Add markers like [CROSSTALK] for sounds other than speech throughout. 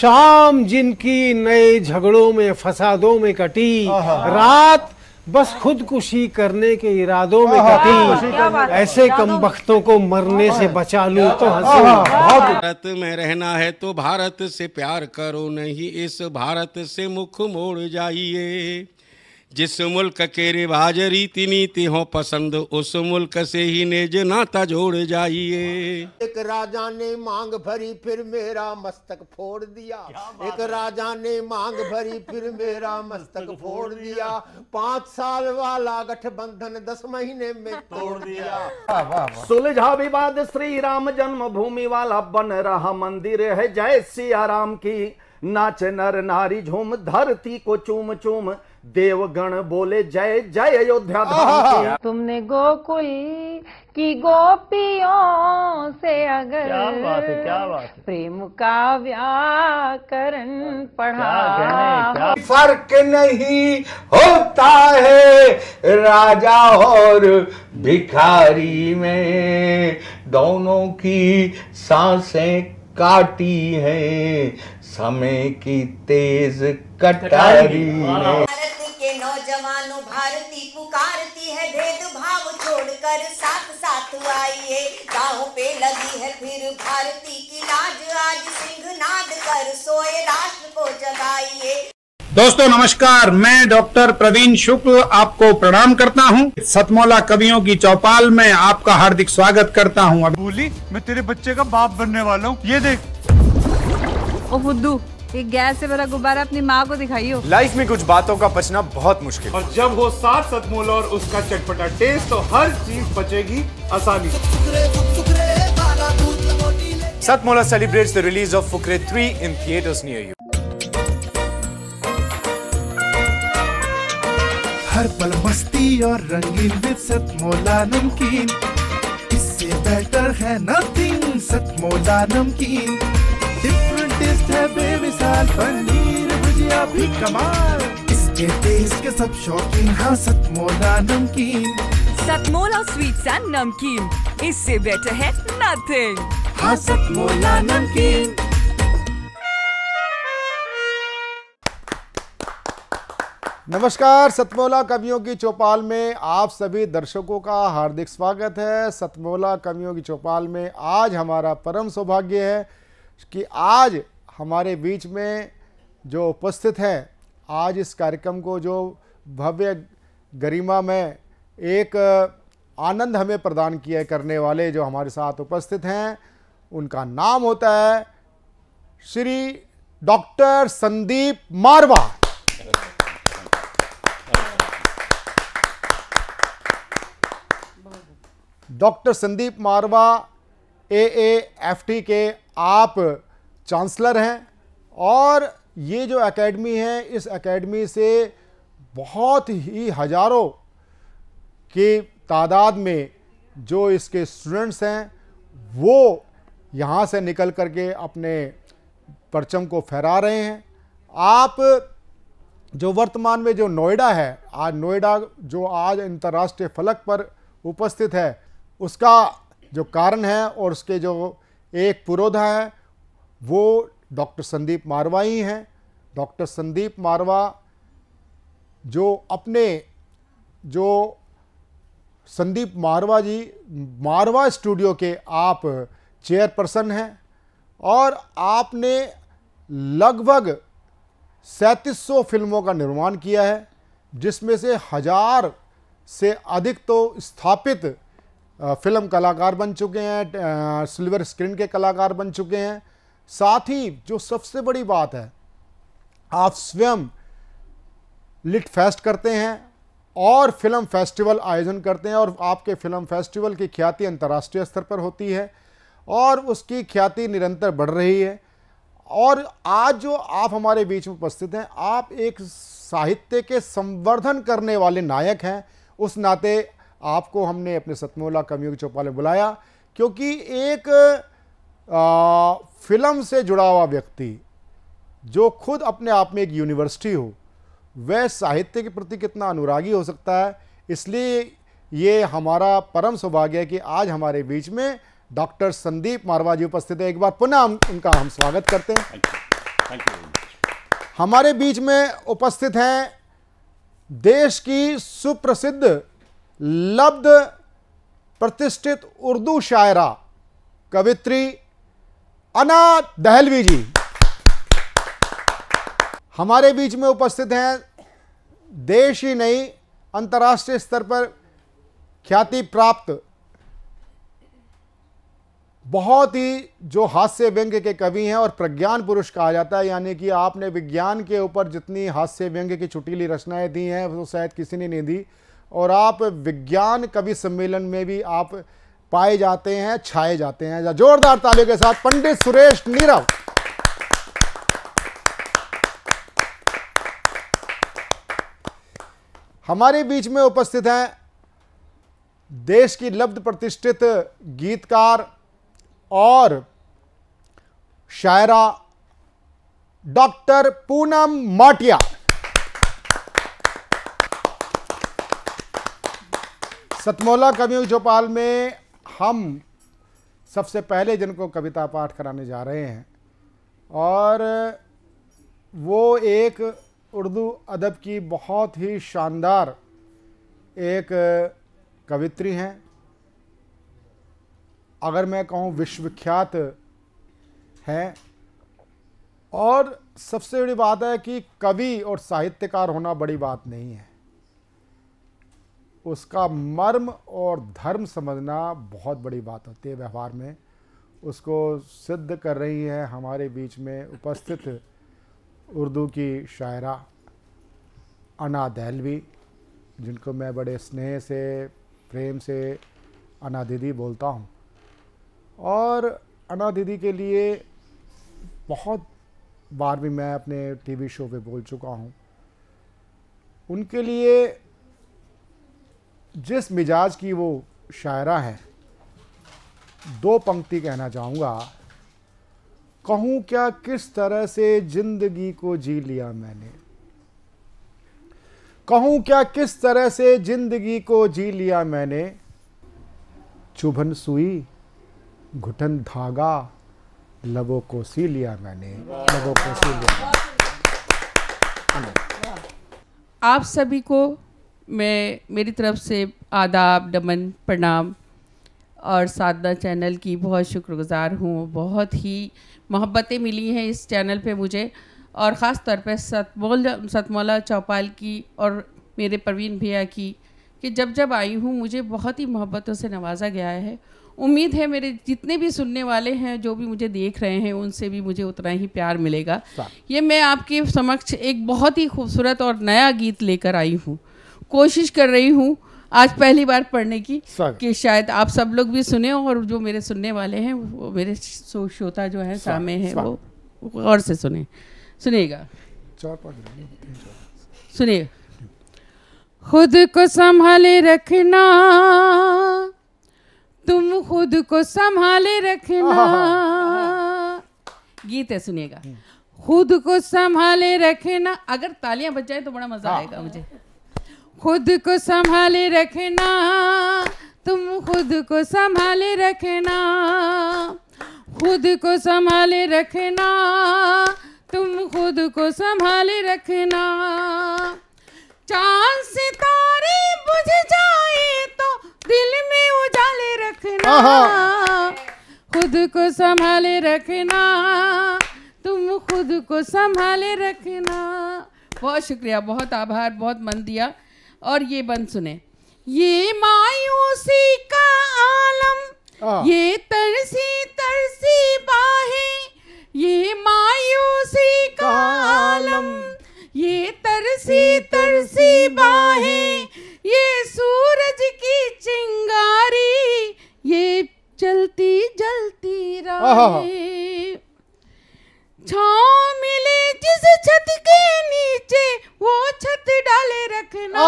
शाम जिनकी नए झगड़ों में फसादों में कटी रात बस खुदकुशी करने के इरादों में कटी ऐसे कम वक्तों को मरने से बचा लूं तो भारत में रहना है तो भारत से प्यार करो नहीं इस भारत से मुख मोड़ जाइए जिस मुल्क के रिवाज रीति नीति हो पसंद उस मुल्क से ही नेज नाता जोड़ जाइए एक राजा ने मांग भरी फिर मेरा मस्तक फोड़ दिया एक राजा ने मांग भरी फिर मेरा मस्तक फोड़ दिया पांच साल वाला गठबंधन दस महीने में [LAUGHS] तोड़ दिया सुलझा विवाद श्री राम जन्म भूमि वाला बन रहा मंदिर है जय सिया राम की नाच नर नारी झूम धरती को चूम चूम देवगण बोले जय जय अयोध्या तुमने गोकुल की गोपियों से अगर क्या बात है क्या बात है प्रेम का व्याकरण पढ़ा फर्क नहीं होता है राजा और भिखारी में दोनों की सांसें काटी हैं समय की तेज कटारी में हाँ, हाँ। के नौजवानों भारती पुकारती है भेदभाव छोड़कर साथ साथ आइए गाँव पे लगी है फिर भारती की लाज आज सिंह नाद कर सोए राष्ट्र को जगाइए दोस्तों नमस्कार मैं डॉक्टर प्रवीण शुक्ल आपको प्रणाम करता हूं सतमौला कवियों की चौपाल में आपका हार्दिक स्वागत करता हूं अब बोली मैं तेरे बच्चे का बाप बनने वाला हूं ये देख ओ बुद्धू ये गैस से भरा गुब्बारा अपनी माँ को दिखाइयो लाइफ में कुछ बातों का बचना बहुत मुश्किल और जब वो सात सतमोल और उसका चटपटा टेस्ट तो हर चीज बचेगी आसानी Satmola celebrates the release of Fukre 3 in theaters near you. हर पल मस्ती और रंगीन विद सतमोला नमकीन इससे बेटर है नथिंग सतमोला नमकीन टेस्ट है बेमिसाल पनीर भुजिया भी कमाल इसके टेस्ट के सब शौकीन हाँ सतमोला नमकीन सतमोला स्वीट्स एंड नमकीन इससे बेटर है नथिंग हाँ सतमोला नमकीन नमस्कार सतमोला कवियों की चौपाल में आप सभी दर्शकों का हार्दिक स्वागत है सतमोला कवियों की चौपाल में आज हमारा परम सौभाग्य है कि आज हमारे बीच में जो उपस्थित हैं आज इस कार्यक्रम को जो भव्य गरिमा में एक आनंद हमें प्रदान किए करने वाले जो हमारे साथ उपस्थित हैं उनका नाम होता है Shri doctor Sandeep Marwah doctor Sandeep Marwah A F T के आप चांसलर हैं और ये जो एकेडमी है इस एकेडमी से बहुत ही हजारों की तादाद में जो इसके स्टूडेंट्स हैं वो यहाँ से निकल कर के अपने परचम को फहरा रहे हैं आप जो वर्तमान में जो नोएडा है आज नोएडा जो आज अंतर्राष्ट्रीय फलक पर उपस्थित है उसका जो कारण है और उसके जो एक पुरोधा है वो डॉक्टर संदीप मारवा ही हैं डॉक्टर संदीप मारवा जो अपने जो संदीप मारवा जी मारवा स्टूडियो के आप चेयरपर्सन हैं और आपने लगभग सैंतीस सौ फिल्मों का निर्माण किया है जिसमें से हजार से अधिक तो स्थापित फिल्म कलाकार बन चुके हैं सिल्वर स्क्रीन के कलाकार बन चुके हैं साथ ही जो सबसे बड़ी बात है आप स्वयं लिट फेस्ट करते हैं और फिल्म फेस्टिवल आयोजन करते हैं और आपके फिल्म फेस्टिवल की ख्याति अंतर्राष्ट्रीय स्तर पर होती है और उसकी ख्याति निरंतर बढ़ रही है और आज जो आप हमारे बीच में उपस्थित हैं आप एक साहित्य के संवर्धन करने वाले नायक हैं उस नाते आपको हमने अपने सतमोला कमयोग चौपाल में बुलाया क्योंकि एक आ, फिल्म से जुड़ा हुआ व्यक्ति जो खुद अपने आप में एक यूनिवर्सिटी हो वह साहित्य के प्रति कितना अनुरागी हो सकता है इसलिए ये हमारा परम सौभाग्य है कि आज हमारे बीच में डॉक्टर संदीप मारवा जी उपस्थित है एक बार पुनः हम उनका हम स्वागत करते हैं Thank you. Thank you हमारे बीच में उपस्थित हैं देश की सुप्रसिद्ध लब्ध प्रतिष्ठित उर्दू शायरा कवित्री अना दहलवी जी हमारे बीच में उपस्थित हैं देश ही नहीं अंतर्राष्ट्रीय स्तर पर ख्याति प्राप्त बहुत ही जो हास्य व्यंग्य के कवि हैं और प्रज्ञान पुरुष कहा जाता है यानी कि आपने विज्ञान के ऊपर जितनी हास्य व्यंग्य की छुटीली रचनाएं दी हैं वो शायद किसी ने नहीं दी और आप विज्ञान कवि सम्मेलन में भी आप पाए जाते हैं छाए जाते हैं जा जोरदार तालियों के साथ पंडित सुरेश नीरव हमारे बीच में उपस्थित हैं देश की लब्ध प्रतिष्ठित गीतकार और शायरा डॉक्टर पूनम माटिया सतमौला कवियों चौपाल में हम सबसे पहले जिनको कविता पाठ कराने जा रहे हैं और वो एक उर्दू अदब की बहुत ही शानदार एक कवित्री हैं अगर मैं कहूँ विश्वविख्यात हैं और सबसे बड़ी बात है कि कवि और साहित्यकार होना बड़ी बात नहीं है उसका मर्म और धर्म समझना बहुत बड़ी बात होती है व्यवहार में उसको सिद्ध कर रही हैं हमारे बीच में उपस्थित उर्दू की शायरा अना दहलवी जिनको मैं बड़े स्नेह से प्रेम से अना दीदी बोलता हूँ और अना दीदी के लिए बहुत बार भी मैं अपने टीवी शो पे बोल चुका हूँ उनके लिए जिस मिजाज की वो शायरा है दो पंक्ति कहना चाहूँगा कहूँ क्या किस तरह से जिंदगी को जी लिया मैंने कहूँ क्या किस तरह से जिंदगी को जी लिया मैंने चुभन सुई घुटन धागा लबों को सी लिया मैंने लबों को सी लिया आप सभी को मैं मेरी तरफ से आदाब दमन प्रणाम और साधना चैनल की बहुत शुक्रगुज़ार हूँ बहुत ही मोहब्बतें मिली हैं इस चैनल पे मुझे और ख़ास तौर पर सतमोल सतमौला चौपाल की और मेरे प्रवीण भैया की कि जब जब आई हूँ मुझे बहुत ही मोहब्बतों से नवाजा गया है उम्मीद है मेरे जितने भी सुनने वाले हैं जो भी मुझे देख रहे हैं उनसे भी मुझे उतना ही प्यार मिलेगा ये मैं आपके समक्ष एक बहुत ही खूबसूरत और नया गीत लेकर आई हूँ कोशिश कर रही हूँ आज पहली बार पढ़ने की कि शायद आप सब लोग भी सुने और जो मेरे सुनने वाले हैं वो मेरे श्रोता जो है सामे है वो गौर से सुने सुनिएगा सुनिए खुद को संभाले रखना तुम खुद को संभाले रखना गीत है सुनिएगा खुद को संभाले रखना अगर तालियां बज जाए तो बड़ा मजा हाँ। आएगा मुझे खुद को संभाले रखना तुम खुद को संभाले रखना खुद को संभाले रखना तुम खुद को संभाले रखना चांद सितारे बुझ जाए तो दिल में उजाले रखना खुद को संभाले रखना तुम खुद को संभाले रखना बहुत शुक्रिया बहुत आभार बहुत मन दिया और ये बंद सुने ये मायूसी का आलम ये तरसी तरसी बाहें ये मायूसी का आलम ये तरसी तरसी बाहें ये सूरज की चिंगारी ये चलती जलती राहें छाँव मिले जिस छत के नीचे वो छत डाले रखना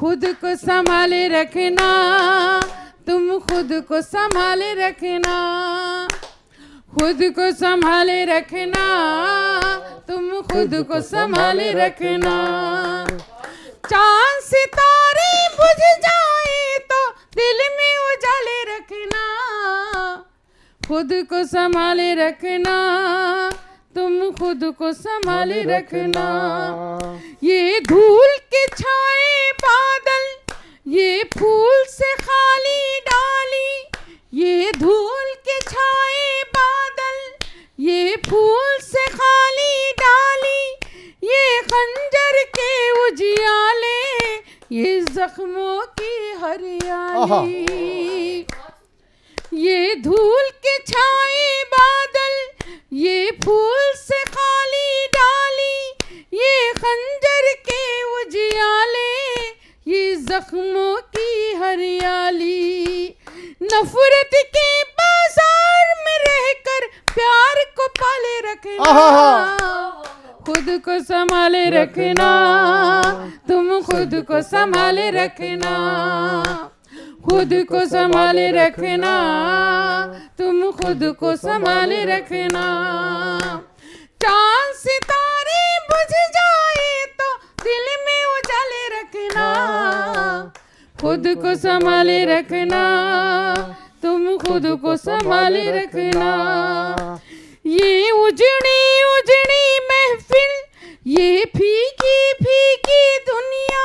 खुद को संभाले रखना तुम खुद को संभाले रखना खुद को संभाले रखना तुम खुद को संभाले रखना चांद सितारे बुझ जाए तो दिल में उजाले रखना खुद को संभाले रखना तुम खुद को संभाले रखना ये धूल के छाए बादल ये फूल से खाली डाली ये धूल के छाए बादल ये फूल से खाली डाली ये खंजर के उजियाले ये जख्मों की हरियाली ये धूल के छाए बादल ये फूल से खाली डाली ये खंजर के उजियाले ये जख्मों की हरियाली नफरत के बाजार में रहकर प्यार को पाले रखना खुद को संभाले रखना तुम खुद को संभाले रखना खुद को संभाले रखना तुम खुद को संभाले रखना चांद सितारे बुझ जाए तो दिल में उजाले रखना खुद को संभाले रखना तुम खुद को संभाले रखना ये उजड़ी उजड़ी महफिल ये फीकी फीकी दुनिया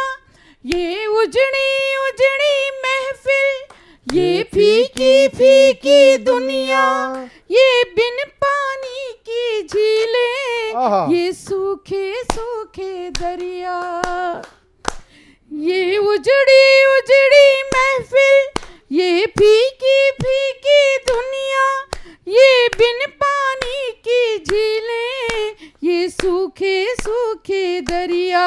ये उजड़ी उजड़ी महफिल ये फीकी फीकी दुनिया ये बिन पानी की झीले ये सूखे सूखे दरिया ये उजड़ी उजड़ी महफिल ये फीकी फीकी दुनिया ये बिन पानी की झीलें ये सूखे सूखे दरिया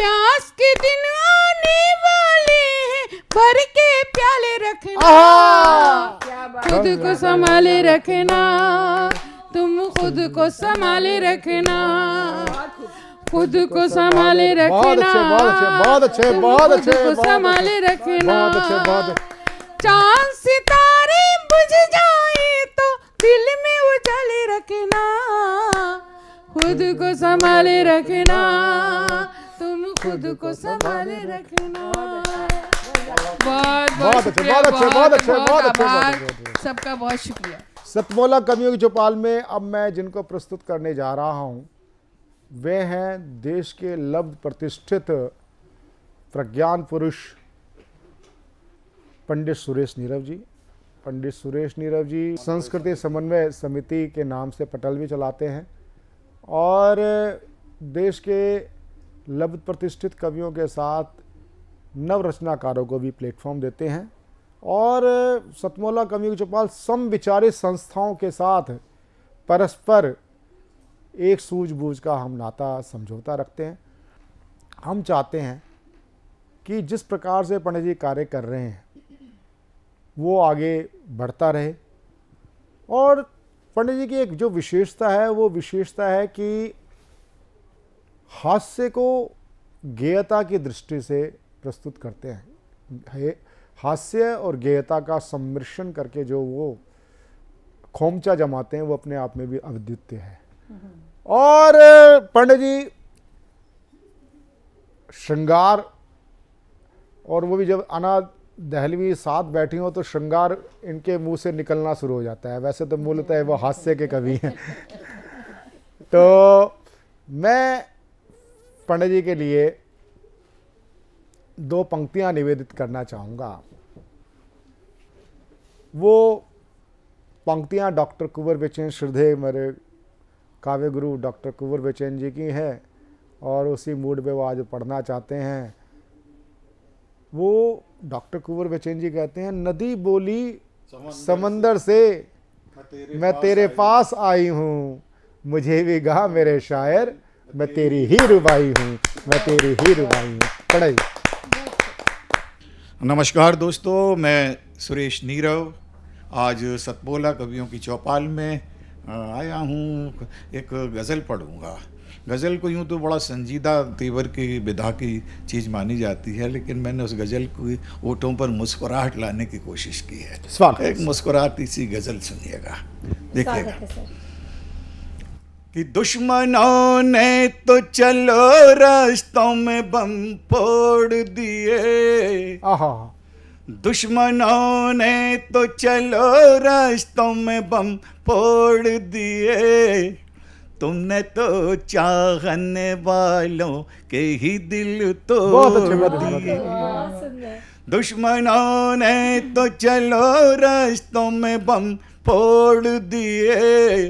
प्यास के दिन आने वाले हैं भर के प्याले रखना खुद को संभाले रखना तुम खुद को संभाले रखना खुद को संभाले रखना बहुत अच्छे बहुत अच्छे बहुत अच्छे संभाले रखना चांद सितारे बुझ जाए तो दिल में उजाल रखना खुद को संभाले रखना तुम खुद को संभाले रखना बहुत बहुत बहुत अच्छे अच्छे अच्छे सबका बहुत शुक्रिया सतमोला कवियों की चौपाल में अब मैं जिनको प्रस्तुत करने जा रहा हूँ वे हैं देश के लब प्रतिष्ठित प्रज्ञान पुरुष पंडित सुरेश नीरव जी पंडित सुरेश नीरव जी संस्कृति समन्वय समिति के नाम से पटल भी चलाते हैं और देश के लब प्रतिष्ठित कवियों के साथ नवरचनाकारों को भी प्लेटफॉर्म देते हैं और सतमोला कवियों चौपाल समविचारित संस्थाओं के साथ परस्पर एक सूझबूझ का हम नाता समझौता रखते हैं हम चाहते हैं कि जिस प्रकार से पंडित जी कार्य कर रहे हैं वो आगे बढ़ता रहे और पंडित जी की एक जो विशेषता है वो विशेषता है कि हास्य को गेयता की दृष्टि से प्रस्तुत करते हैं हास्य और गेयता का सम्मिश्रण करके जो वो खोमचा जमाते हैं वो अपने आप में भी अद्वितीय है और पंडित जी श्रृंगार और वो भी जब अना दहलवी साथ बैठी हो तो श्रृंगार इनके मुंह से निकलना शुरू हो जाता है वैसे तो मूलतः वो हास्य के कवि हैं [LAUGHS] तो मैं पंडित जी के लिए दो पंक्तियां निवेदित करना चाहूँगा वो पंक्तियां डॉक्टर कुंवर बेचैन श्रद्धे मेरे काव्य गुरु डॉक्टर कुंवर बेचैन जी की है और उसी मूड पे वो आज पढ़ना चाहते हैं वो डॉक्टर कुंवर बेचैन जी कहते हैं नदी बोली समंदर, से, से मैं तेरे, मैं पास आई हूँ मुझे भी गा मेरे शायर मैं तेरी ही रुबाई हूँ मैं तेरी ही रुबाई हूँ पढ़ाई नमस्कार दोस्तों मैं सुरेश नीरव आज सतबोला कवियों की चौपाल में आया हूँ एक गज़ल पढ़ूँगा गज़ल को यूँ तो बड़ा संजीदा तेवर की विधा की चीज़ मानी जाती है लेकिन मैंने उस गज़ल की ओटों पर मुस्कुराहट लाने की कोशिश की है एक मुस्कुराहट इसी गज़ल सुनिएगा देखिएगा कि दुश्मनों ने तो चलो रास्तों में बम फोड़ दिए दुश्मनों ने तो चलो रास्तों में बम फोड़ दिए तुमने तो चाहने वालों के ही दिल तो दिए दुश्मनों ने तो चलो रास्तों में बम फोड़ दिए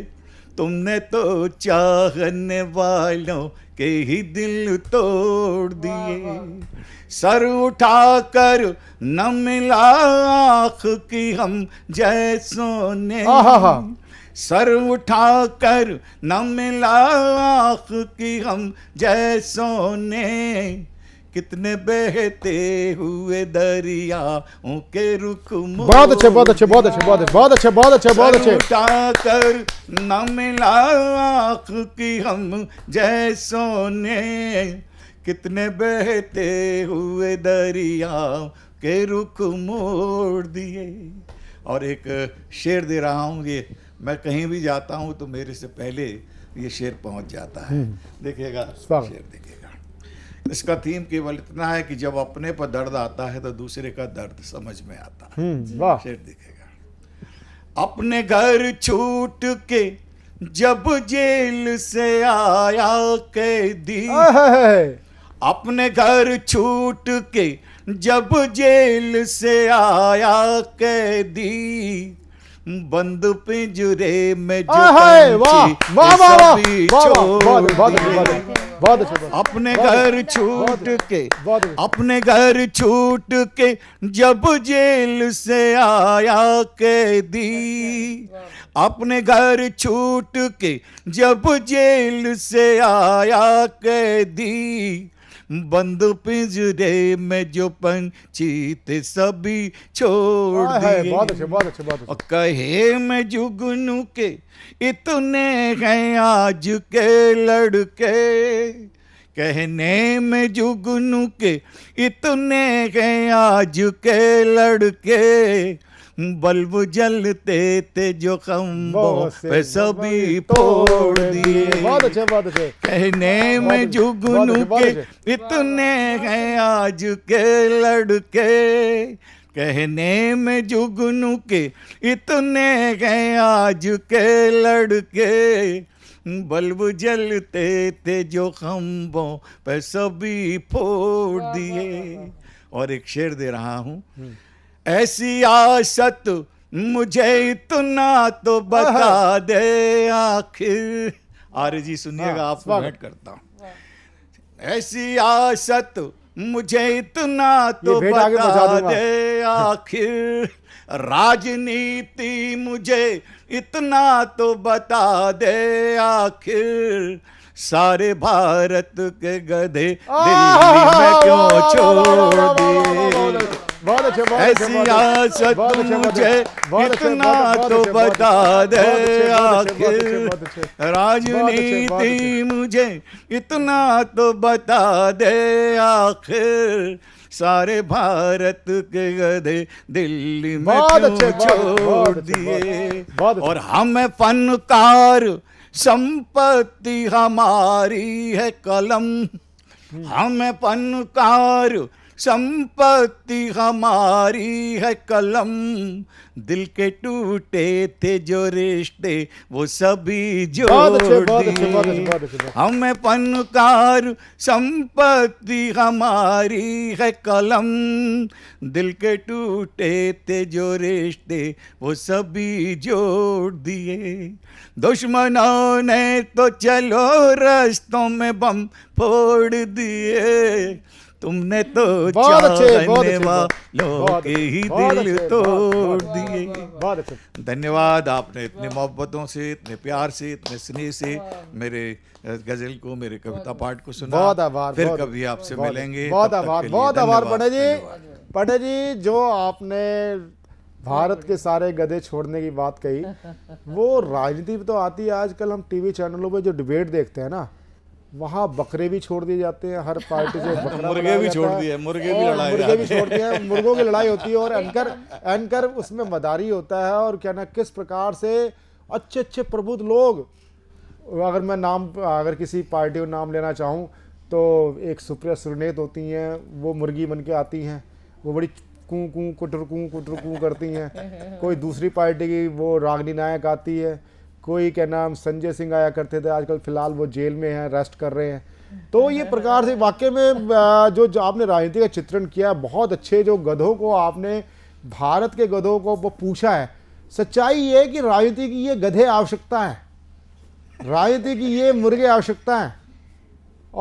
तुमने तो चाहने वालों के ही दिल तोड़ दिए सर उठा कर न मिला आँख की हम जैसों ने सर उठा कर न मिला आँख की हम जैसों ने कितने बहते हुए दरिया उनके रुख बहुत अच्छे बहुत अच्छे बहुत अच्छे बहुत अच्छे बहुत अच्छे बहुत अच्छे बहुत अच्छे उठा कर न मिला आँख की हम जैसों ने कितने बहते हुए दरिया के रुख मोड़ दिए और एक शेर दे रहा हूँ ये मैं कहीं भी जाता हूं तो मेरे से पहले ये शेर पहुंच जाता है हम्म। देखिएगा शेर देखिएगा इसका थीम केवल इतना है कि जब अपने पर दर्द आता है तो दूसरे का दर्द समझ में आता है हम्म, शेर देखिएगा अपने घर छूट के जब जेल से आया कैदी अपने घर छूट के जब जेल से आया कैदी बंद पिंजरे में जो अपने घर छूट के अपने घर छूट के जब जेल से आया कैदी अपने घर छूट के जब जेल से आया कैदी बंद पिंजरे में जो पंचीत सभी छोड़ हाँ, दिए बहुत अच्छे बहुत अच्छे बहुत अच्छे कहे मैं जुगनू के इतने हैं आज के लड़के कहने में जुगनू के इतने हैं आज के लड़के बल्ब जलते थे जो खम्बों पे सभी फोड़ दिए कहने में जुगनू के इतने हैं आज के लड़के कहने में जुगनू के इतने हैं आज के लड़के बल्ब जलते थे जो खम्बों पे सभी फोड़ दिए और एक शेर दे रहा हूँ हम्म। ऐसी आशत मुझे इतना तो बता दे आखिर आर्य जी सुनिएगा आप स्वागत करता हूँ ऐसी आशत मुझे इतना तो बता दे आखिर राजनीति मुझे इतना तो बता दे आखिर सारे भारत के गधे दिल्ली में क्यों छोड़ दिए बहुत अच्छा ऐसी मुझे इतना तो बता दे आखिर राजनीति मुझे इतना तो बता दे आखिर सारे भारत के गधे दिल्ली में क्यों छोड़ दिए और हमें फनकार संपत्ति हमारी है कलम हमें फनकार संपत्ति हमारी है कलम दिल के टूटे थे जो रिश्ते वो सभी जो हमें पनकार संपत्ति हमारी है कलम दिल के टूटे थे जो रिश्ते वो सभी जोड़ दिए दुश्मनों ने तो चलो रस्तों में बम फोड़ दिए तुमने तो बहुत अच्छे वालों के ही दिल तोड़ दिए बहुत अच्छे धन्यवाद आपने इतने मोहब्बतों से इतने प्यार से इतने स्नेह से मेरे गजल को मेरे कविता पाठ को सुना बहुत आभार फिर कभी आपसे मिलेंगे बहुत आभार बहुत आभार पंडित जी पंडित जी जो आपने भारत के सारे गधे छोड़ने की बात कही वो राजनीति तो आती है आजकल हम टीवी चैनलों पे जो डिबेट देखते हैं ना वहाँ बकरे भी छोड़ दिए जाते हैं हर पार्टी से [LAUGHS] मुर्गे भी छोड़ दिए मुर्गे भी लड़ाई मुर्गे भी छोड़ दिए मुर्गों की लड़ाई होती है और [LAUGHS] एंकर एंकर उसमें मदारी होता है और क्या ना किस प्रकार से अच्छे अच्छे प्रबुद्ध लोग अगर मैं नाम अगर किसी पार्टी का नाम लेना चाहूँ तो एक सुप्रिया सुरनेत होती हैं वो मुर्गी बन के आती हैं वो बड़ी कूँ कूँ कुटर कूँ कुटर कूँ करती हैं [LAUGHS] कोई दूसरी पार्टी की वो रागनी नायक आती है कोई क्या नाम संजय सिंह आया करते थे आजकल फिलहाल वो जेल में हैं रेस्ट कर रहे हैं तो ये हम्म। प्रकार से वाकई में जो जो आपने राजनीति का चित्रण किया बहुत अच्छे जो गधों को आपने भारत के गधों को वो पूछा है सच्चाई ये कि राजनीति की ये गधे आवश्यकता है राजनीति की ये मुर्गे आवश्यकता है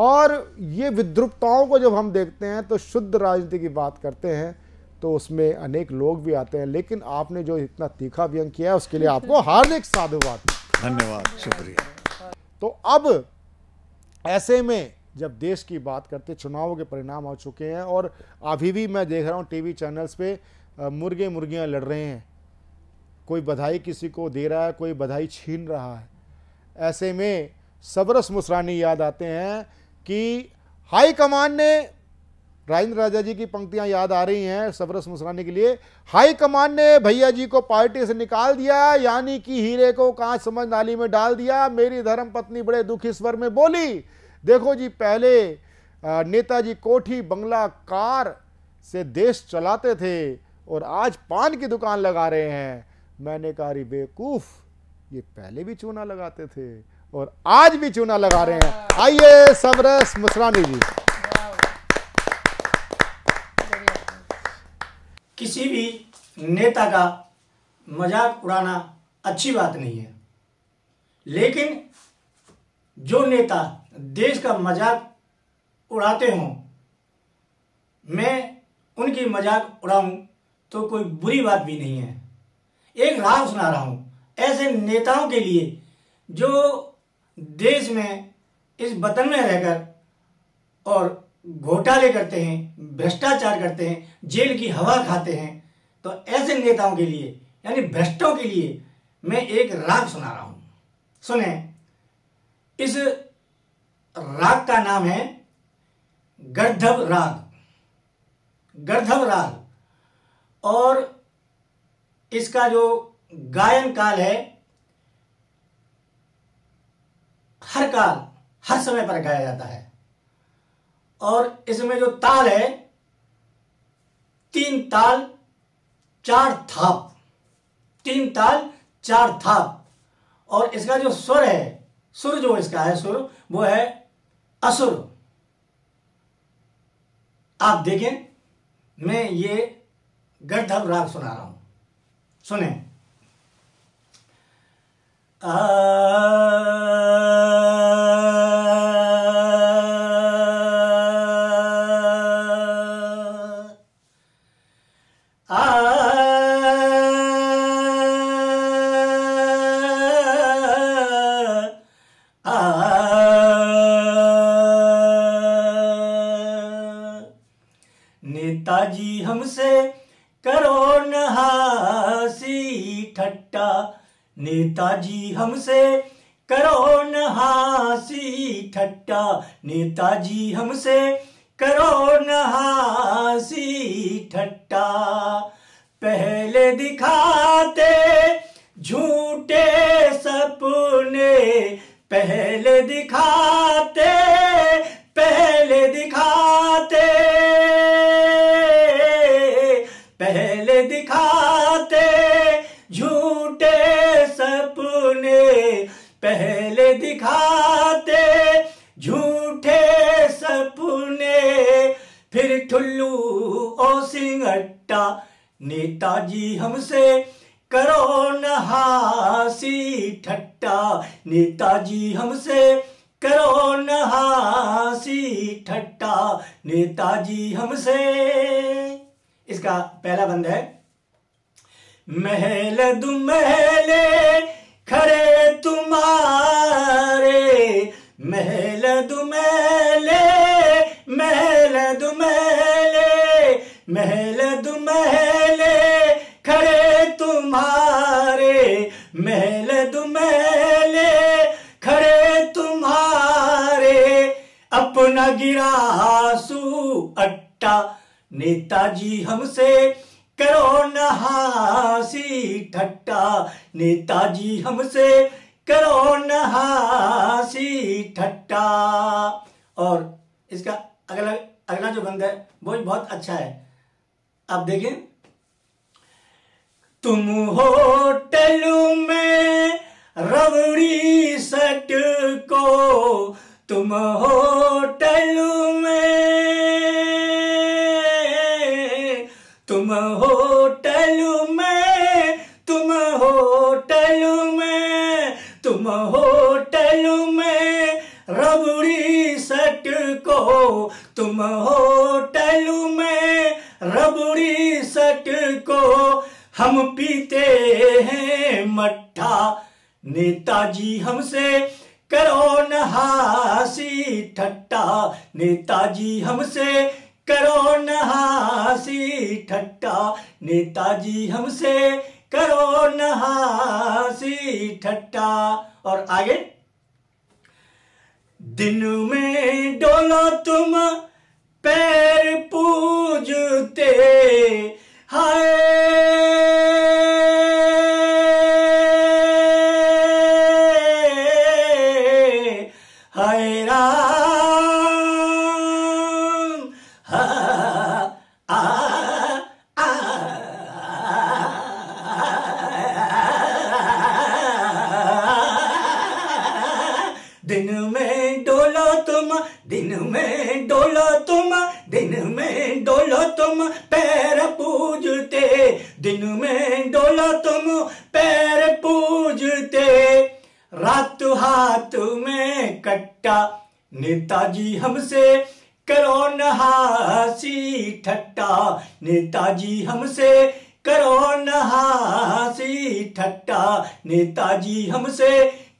और ये विद्रुपताओं को जब हम देखते हैं तो शुद्ध राजनीति की बात करते हैं तो उसमें अनेक लोग भी आते हैं लेकिन आपने जो इतना तीखा व्यंग किया है उसके लिए आपको हार्दिक [LAUGHS] साधुवाद धन्यवाद शुक्रिया तो अब ऐसे में जब देश की बात करते चुनावों के परिणाम आ चुके हैं और अभी भी मैं देख रहा हूँ टीवी चैनल्स पे मुर्गे मुर्गियाँ लड़ रहे हैं कोई बधाई किसी को दे रहा है कोई बधाई छीन रहा है ऐसे में सबरस मुसरानी याद आते हैं कि हाईकमान ने राजेंद्र राजा जी की पंक्तियां याद आ रही हैं सबरस मुसराने के लिए हाई कमान ने भैया जी को पार्टी से निकाल दिया यानी कि हीरे को कांच समझ नाली में डाल दिया मेरी धर्म पत्नी बड़े दुखी स्वर में बोली देखो जी पहले नेताजी कोठी बंगला कार से देश चलाते थे और आज पान की दुकान लगा रहे हैं मैंने कहा अरे बेवकूफ़ ये पहले भी चूना लगाते थे और आज भी चूना लगा रहे हैं आइए सबरस मुसरानी जी किसी भी नेता का मजाक उड़ाना अच्छी बात नहीं है लेकिन जो नेता देश का मजाक उड़ाते हों मैं उनकी मजाक उड़ाऊं तो कोई बुरी बात भी नहीं है एक राह सुना रहा हूं ऐसे नेताओं के लिए जो देश में इस वतन में रहकर और घोटाले करते हैं भ्रष्टाचार करते हैं जेल की हवा खाते हैं तो ऐसे नेताओं के लिए यानी भ्रष्टों के लिए मैं एक राग सुना रहा हूं सुने इस राग का नाम है गर्धव राग गर्धव राग और इसका जो गायन काल है हर काल हर समय पर गाया जाता है और इसमें जो ताल है तीन ताल चार थाप तीन ताल चार थाप और इसका जो स्वर है सुर जो इसका है सुर वो है असुर आप देखें मैं ये गढ़ राग सुना रहा हूं सुने आ... नेताजी हमसे करो न हासी ठट्टा नेताजी हमसे करो न हा बेटा नेताजी हमसे करो न हासी ठट्टा नेताजी हमसे करो न हासी ठट्टा नेताजी हमसे इसका पहला बंद है महल तुम महले खरे तुम्हारे महल तुम गिरा आंसू अट्टा नेताजी हमसे करो नहासी ठट्टा नेताजी हमसे करो नहासी ठट्टा और इसका अगला अगला जो बंद है वो बहुत अच्छा है आप देखें तुम होटल में रबड़ी सट को तुम होटल में तुम होटल में तुम होटल में तुम होटल में रबड़ी सट को तुम होटल में रबड़ी सट को हम पीते हैं मट्ठा नेताजी हमसे करो नहासी ठट्टा नेताजी हमसे करो नहासी ठट्टा नेताजी हमसे करो नहासी ठट्टा और आगे दिन में डोलो तुम पैर पूजते हाय दिन में डोला तुम पैर पूजते रात हाथ में कट्टा नेताजी हमसे करो नहासी ठट्टा नेताजी हमसे करो नहासी ठट्टा नेताजी हमसे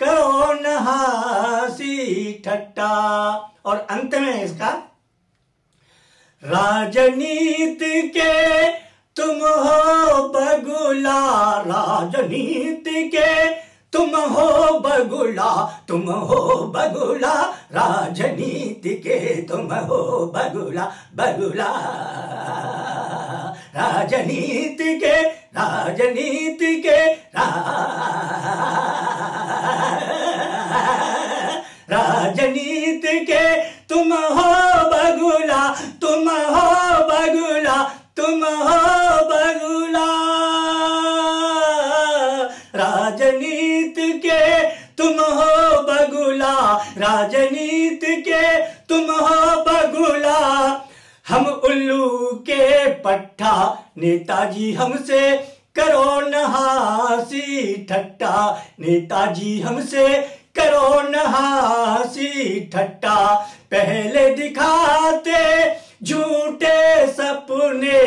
करो नहासी ठट्टा और अंत में इसका राजनीति के तुम हो बगुला राजनीति के तुम हो बगुला तुम हो बगुला राजनीति के तुम हो बगुला बगुला राजनीति के राजनीति के रा नेताजी हमसे करो नहासी ठट्टा नेताजी हमसे करो नहासी ठट्टा पहले दिखाते झूठे सपने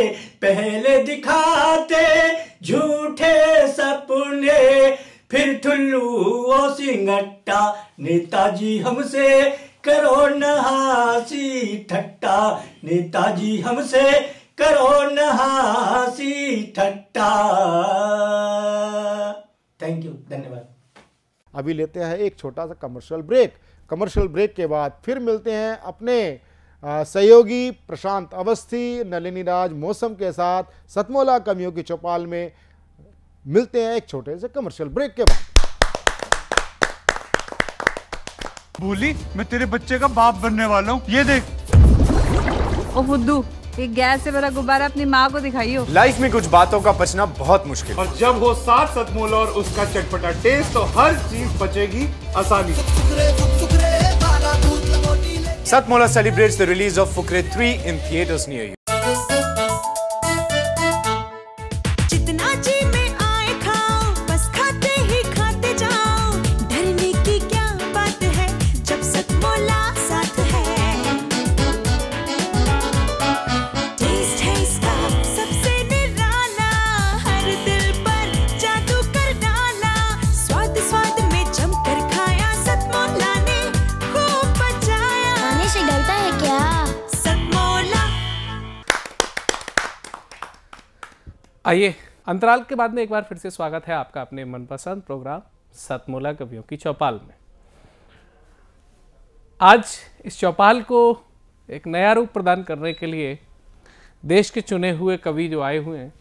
पहले दिखाते झूठे सपने फिर ठुल्लू और सिंगट्टा नेताजी हमसे करो नहासी ठट्टा नेताजी हमसे करो नहासी ठट्टा थैंक यू धन्यवाद अभी लेते हैं एक छोटा सा कमर्शियल ब्रेक कमर्शियल ब्रेक के बाद फिर मिलते हैं अपने सहयोगी प्रशांत अवस्थी नलिनी राज मौसम के साथ सतमोला कमियों की चौपाल में मिलते हैं एक छोटे से कमर्शियल ब्रेक के बाद बोली मैं तेरे बच्चे का बाप बनने वाला हूँ ये देख ओ ये गैस से भरा गुब्बारा अपनी माँ को दिखाइयो लाइफ में कुछ बातों का बचना बहुत मुश्किल और जब हो सात सतमोल और उसका चटपटा टेस्ट तो हर चीज बचेगी आसानी Satmola celebrate the release of Fukrey three in theatres near you आइए अंतराल के बाद में एक बार फिर से स्वागत है आपका अपने मनपसंद प्रोग्राम सतमोला कवियों की चौपाल में आज इस चौपाल को एक नया रूप प्रदान करने के लिए देश के चुने हुए कवि जो आए हुए हैं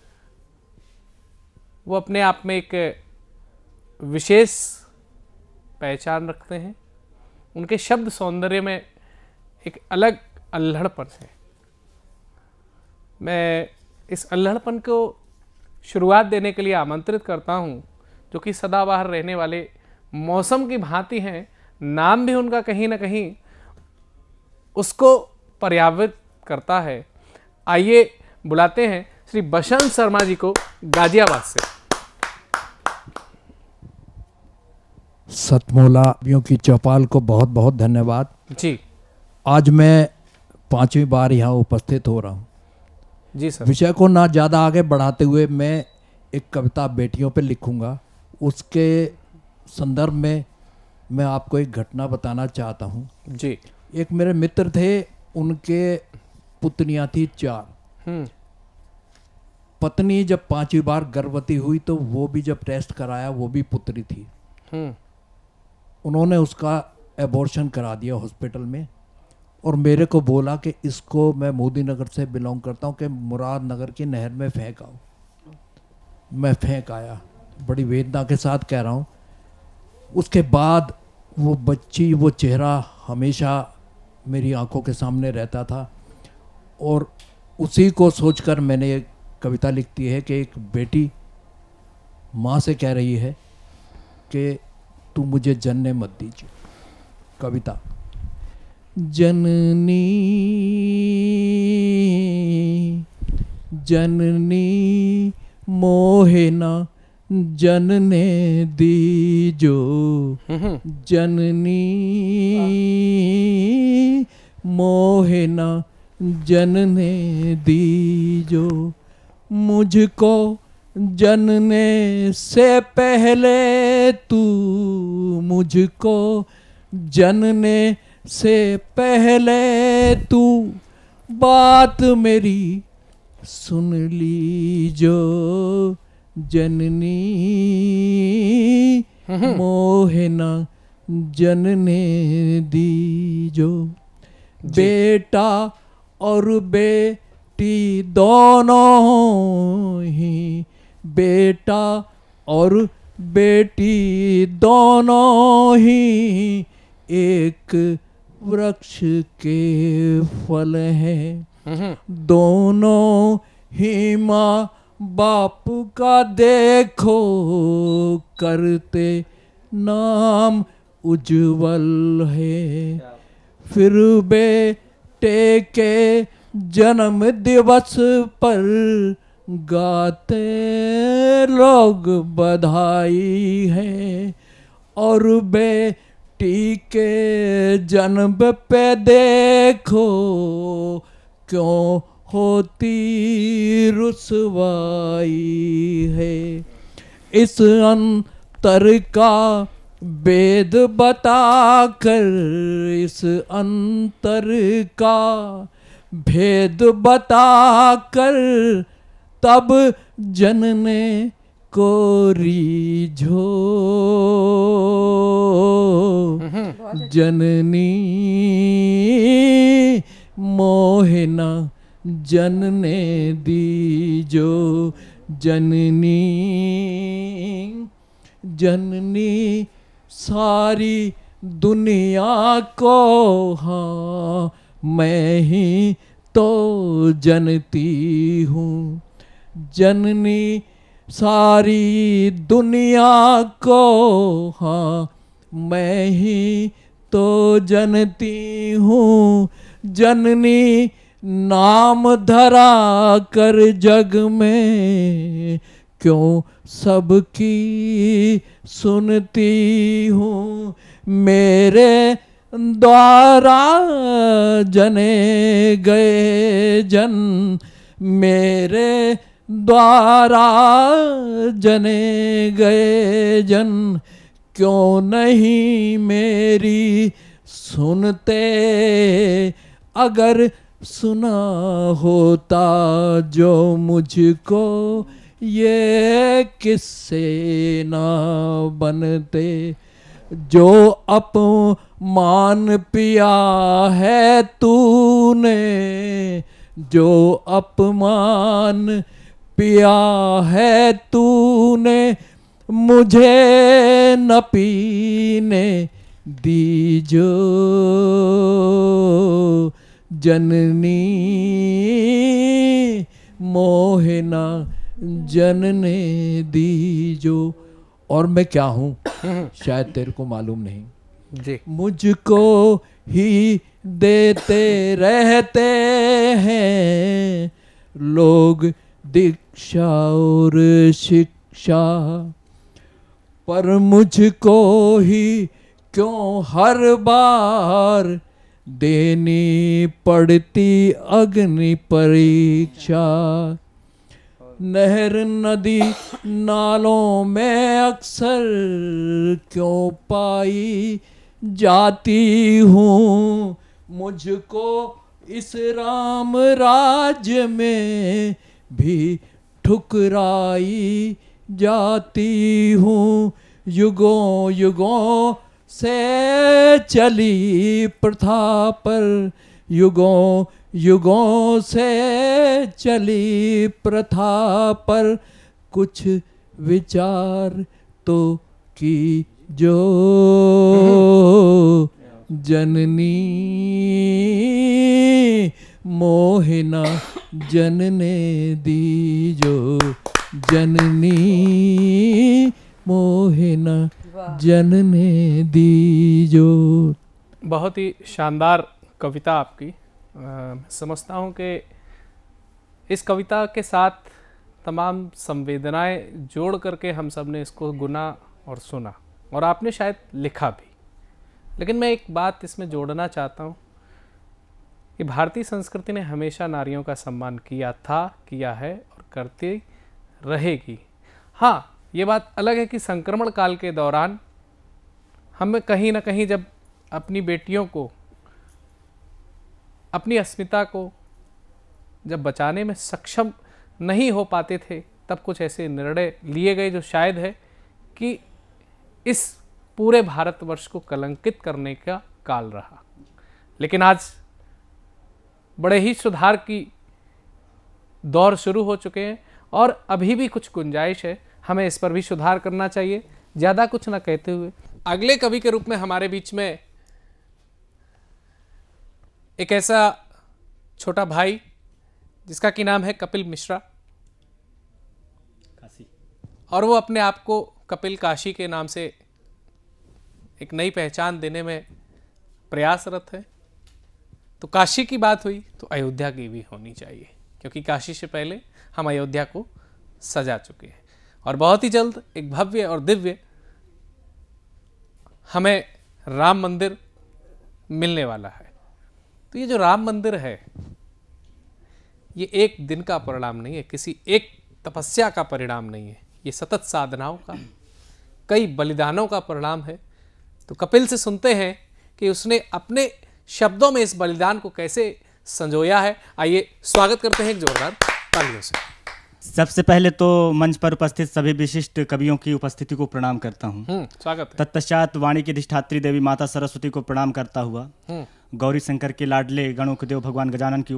वो अपने आप में एक विशेष पहचान रखते हैं उनके शब्द सौंदर्य में एक अलग अल्हड़पन है मैं इस अल्हड़पन को शुरुआत देने के लिए आमंत्रित करता हूँ जो कि सदाबहार रहने वाले मौसम की भांति हैं नाम भी उनका कहीं ना कहीं उसको पर्यावृत करता है आइए बुलाते हैं श्री बसंत शर्मा जी को गाजियाबाद से सतमोलाबियों की चौपाल को बहुत बहुत धन्यवाद जी आज मैं पांचवी बार यहाँ उपस्थित हो रहा हूँ जी सर विषय को ना ज़्यादा आगे बढ़ाते हुए मैं एक कविता बेटियों पे लिखूंगा उसके संदर्भ में मैं आपको एक घटना बताना चाहता हूँ जी एक मेरे मित्र थे उनके पुतनियाँ थी चार हम्म। पत्नी जब पांचवी बार गर्भवती हुई तो वो भी जब टेस्ट कराया वो भी पुत्री थी हम्म। उन्होंने उसका एबॉर्शन करा दिया हॉस्पिटल में और मेरे को बोला कि इसको मैं मोदी नगर से बिलोंग करता हूँ कि मुराद नगर की नहर में फेंक आओ मैं फेंक आया बड़ी वेदना के साथ कह रहा हूँ उसके बाद वो बच्ची वो चेहरा हमेशा मेरी आंखों के सामने रहता था और उसी को सोचकर मैंने एक कविता लिखती है कि एक बेटी माँ से कह रही है कि तू मुझे जन्ने मत दीजिए कविता जननी जननी मोहना जनने दीजो जननी मोहना जनने दीजो मुझको जनने से पहले तू मुझको जनने से पहले तू बात मेरी सुन ली जो जननी हम्म, हम्म। मोहना जनने दी जो बेटा और बेटी दोनों ही बेटा और बेटी दोनों ही एक वृक्ष के फल हैं हम्म। दोनों ही माँ बाप का देखो करते नाम उज्जवल है फिर बेटे के जन्म दिवस पर गाते लोग बधाई है और बे मिट्टी के जन्म पे देखो क्यों होती रुसवाई है इस अंतर का वेद बता कर इस अंतर का भेद बता कर तब जन ने कोरी झो हम्म। जननी मोहना जनने दी जो जननी जननी सारी दुनिया को हाँ मैं ही तो जनती हूँ जननी सारी दुनिया को हाँ मैं ही तो जनती हूँ जननी नाम धरा कर जग में क्यों सबकी सुनती हूँ मेरे द्वारा जने गए जन मेरे द्वारा जने गए जन क्यों नहीं मेरी सुनते अगर सुना होता जो मुझको ये किससे ना बनते जो अपमान पिया है तूने जो अपमान पिया है तूने मुझे न पीने दीजो जननी मोहना जनने दीजो और मैं क्या हूं शायद तेरे को मालूम नहीं जी मुझको ही देते रहते हैं लोग दीक्षा और शिक्षा पर मुझको ही क्यों हर बार देनी पड़ती अग्नि परीक्षा नहर नदी नालों में अक्सर क्यों पाई जाती हूँ मुझको इस राम राज्य में भी ठुकराई जाती हूँ युगों युगों से चली प्रथा पर युगों युगों से चली प्रथा पर कुछ विचार तो की जो हम्म। जननी मोहिना जनने दीजो जननी मोहिना जनने दीजो बहुत ही शानदार कविता आपकी आ, समझता हूँ कि इस कविता के साथ तमाम संवेदनाएं जोड़ करके हम सब ने इसको गुना और सुना और आपने शायद लिखा भी लेकिन मैं एक बात इसमें जोड़ना चाहता हूँ कि भारतीय संस्कृति ने हमेशा नारियों का सम्मान किया था किया है और करती रहेगी हाँ ये बात अलग है कि संक्रमण काल के दौरान हमें कहीं ना कहीं जब अपनी बेटियों को अपनी अस्मिता को जब बचाने में सक्षम नहीं हो पाते थे तब कुछ ऐसे निर्णय लिए गए जो शायद है कि इस पूरे भारतवर्ष को कलंकित करने का काल रहा लेकिन आज बड़े ही सुधार की दौर शुरू हो चुके हैं और अभी भी कुछ गुंजाइश है हमें इस पर भी सुधार करना चाहिए ज़्यादा कुछ ना कहते हुए अगले कवि के रूप में हमारे बीच में एक ऐसा छोटा भाई जिसका की नाम है कपिल मिश्रा काशी और वो अपने आप को कपिल काशी के नाम से एक नई पहचान देने में प्रयासरत है तो काशी की बात हुई तो अयोध्या की भी होनी चाहिए क्योंकि काशी से पहले हम अयोध्या को सजा चुके हैं और बहुत ही जल्द एक भव्य और दिव्य हमें राम मंदिर मिलने वाला है तो ये जो राम मंदिर है ये एक दिन का परिणाम नहीं है किसी एक तपस्या का परिणाम नहीं है ये सतत साधनाओं का कई बलिदानों का परिणाम है तो कपिल से सुनते हैं कि उसने अपने शब्दों में इस बलिदान को कैसे संजोया है आइए स्वागत करते हैं एक जोरदार तालियों से सबसे पहले तो मंच पर उपस्थित सभी विशिष्ट कवियों की उपस्थिति को प्रणाम करता हूँ हम्म, स्वागत तत्पश्चात वाणी की अधिष्ठात्री देवी माता सरस्वती को प्रणाम करता हुआ हम्म। गौरी शंकर के लाडले गणों के देव भगवान गजानन की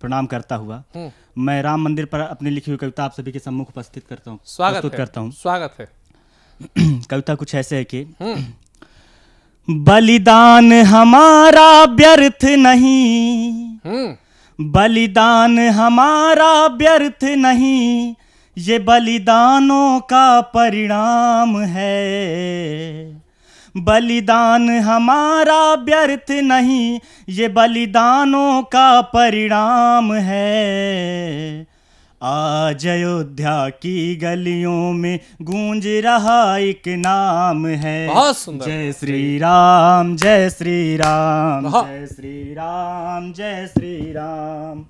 प्रणाम करता हुआ हम्म। मैं राम मंदिर पर अपनी लिखी हुई कविता आप सभी के सम्मुख उपस्थित करता हूँ स्वागत करता हूँ स्वागत है [CLEARS THROAT] कविता कुछ ऐसे है कि बलिदान हमारा व्यर्थ नहीं हम्म। बलिदान हमारा व्यर्थ नहीं ये बलिदानों का परिणाम है बलिदान हमारा व्यर्थ नहीं ये बलिदानों का परिणाम है आज अयोध्या की गलियों में गूंज रहा एक नाम है जय श्री राम जय श्री राम जय श्री राम जय श्री राम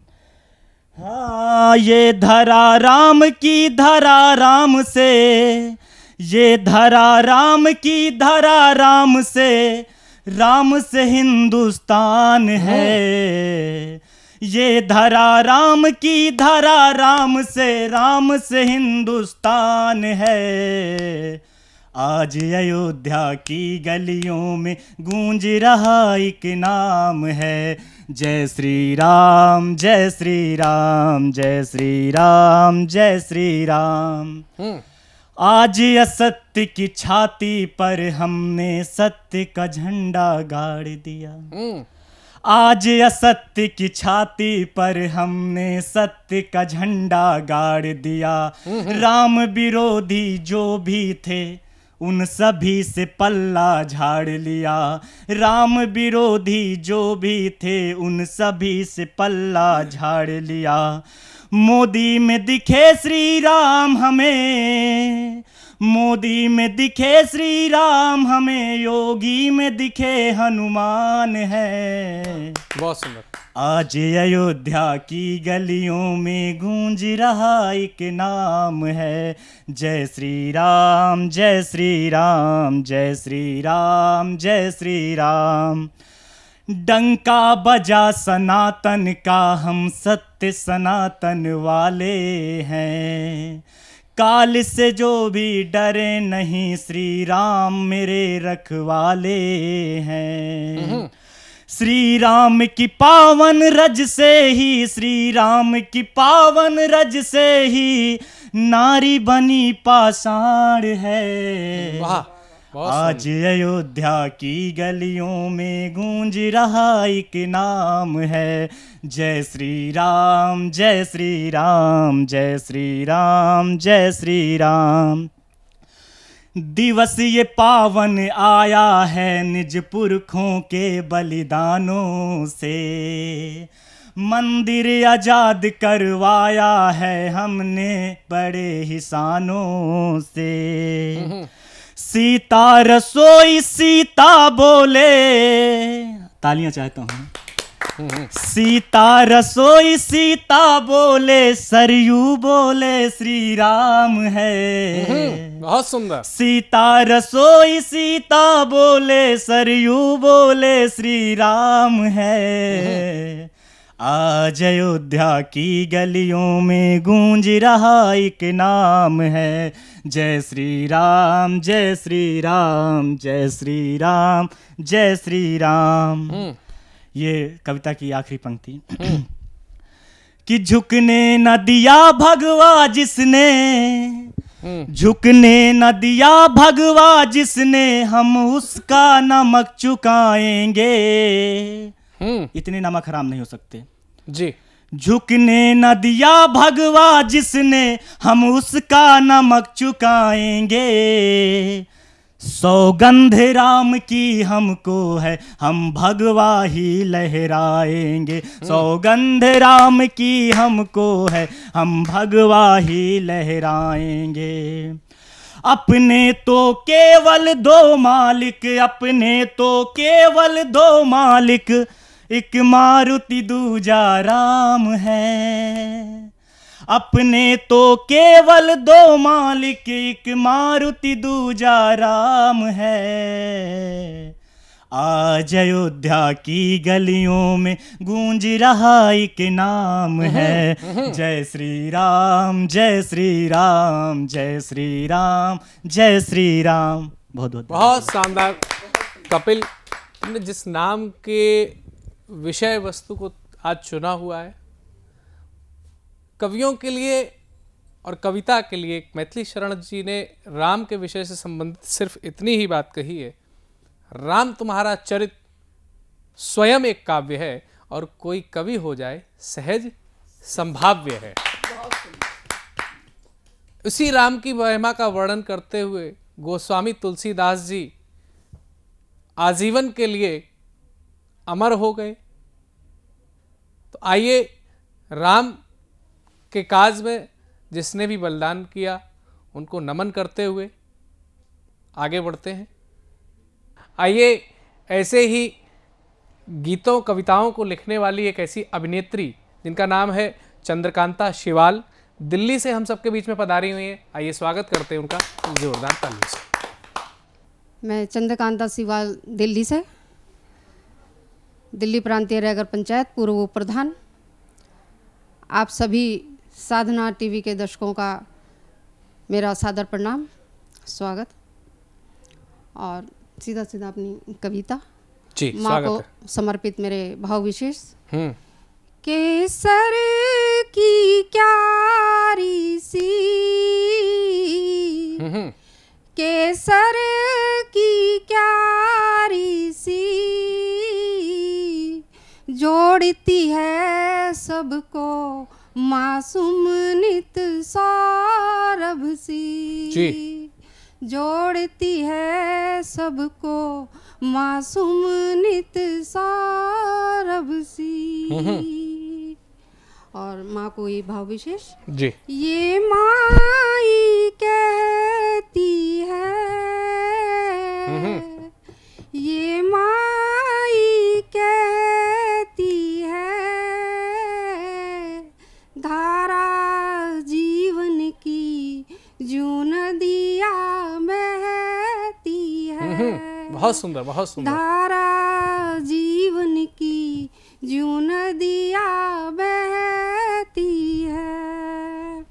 हाँ ये धरा राम की धरा राम से ये धरा राम की धरा राम से राम से हिंदुस्तान है ये धरा राम की धरा राम से राम से हिंदुस्तान है आज अयोध्या की गलियों में गूंज रहा एक नाम है जय श्री राम जय श्री राम जय श्री राम जय श्री राम, श्री राम। हम्म। आज असत्य की छाती पर हमने सत्य का झंडा गाड़ दिया हम्म। आज असत्य की छाती पर हमने सत्य का झंडा गाड़ दिया राम विरोधी जो भी थे उन सभी से पल्ला झाड़ लिया राम विरोधी जो भी थे उन सभी से पल्ला झाड़ लिया मोदी में दिखे श्री राम हमें मोदी में दिखे श्री राम हमें योगी में दिखे हनुमान है बहुत सुंदर आज अयोध्या की गलियों में गूंज रहा एक नाम है जय श्री राम जय श्री राम जय श्री राम जय श्री राम डंका बजा सनातन का हम सत्य सनातन वाले हैं काल से जो भी डरे नहीं श्री राम मेरे रखवाले हैं हम्म। श्री राम की पावन रज से ही श्री राम की पावन रज से ही नारी बनी पाषाण है आज अयोध्या की गलियों में गूंज रहा एक नाम है जय श्री राम जय श्री राम जय श्री राम जय श्री राम दिवस ये पावन आया है निज पुरखों के बलिदानों से मंदिर आजाद करवाया है हमने बड़े हिसानों से सीता रसोई सीता बोले तालियां चाहता हूँ सीता रसोई सीता बोले सरयू बोले श्री राम है हम्म, बहुत सुंदर सीता रसोई सीता बोले सरयू बोले श्री राम है आज अयोध्या की गलियों में गूंज रहा एक नाम है जय श्री राम जय श्री राम जय श्री राम जय श्री राम, जय श्री राम। हम्म। ये कविता की आखिरी पंक्ति हम्म। [CLEARS THROAT] कि झुकने न दिया भगवा जिसने हम्म। झुकने न दिया भगवा जिसने हम उसका नमक चुकाएंगे हम्म। इतने नमक हराम नहीं हो सकते जी झुकने न दिया भगवा जिसने हम उसका नमक चुकाएंगे सौगंध राम की हमको है हम भगवा ही लहराएंगे हम्म। सौगंध राम की हमको है हम भगवा ही लहराएंगे अपने तो केवल दो मालिक अपने तो केवल दो मालिक एक मारुति दूजा राम है अपने तो केवल दो मालिक एक मारुति दूजा राम है आज अयोध्या की गलियों में गूंज रहा एक नाम हम्म, है हम्म। जय श्री राम जय श्री राम जय श्री राम जय श्री राम बहुत बहुत बहुत शानदार कपिल तुमने जिस नाम के विषय वस्तु को आज चुना हुआ है कवियों के लिए और कविता के लिए मैथिली शरण जी ने राम के विषय से संबंधित सिर्फ इतनी ही बात कही है राम तुम्हारा चरित स्वयं एक काव्य है और कोई कवि हो जाए सहज संभाव्य है उसी राम की महिमा का वर्णन करते हुए गोस्वामी तुलसीदास जी आजीवन के लिए अमर हो गए तो आइए राम के काज में जिसने भी बलिदान किया उनको नमन करते हुए आगे बढ़ते हैं आइए ऐसे ही गीतों कविताओं को लिखने वाली एक ऐसी अभिनेत्री जिनका नाम है चंद्रकांता शिवाल दिल्ली से हम सबके बीच में पधारी हुई हैं आइए स्वागत करते हैं उनका जोरदार ताली से मैं चंद्रकांता शिवाल दिल्ली से दिल्ली प्रांतीय रैगर पंचायत पूर्व उप प्रधान आप सभी साधना टीवी के दर्शकों का मेरा सादर प्रणाम स्वागत और सीधा सीधा अपनी कविता जी, माँ को समर्पित मेरे भाव विशेष हम्म। के सर की क्यारी सी हम्म, हम्म। के सर की क्यारी सी जोड़ती है सबको मासूम नित सारभ सी जोड़ती है सबको मासूम नित सारभ सी हम्म, हम्म। और माँ को ये भाव विशेष जी ये माई कहती है हम्म, ये माई कह नदिया महती है हम्म, हम्म, बहुत सुंदर बहुत सुंदर धारा जीवन की जू नदिया बहती है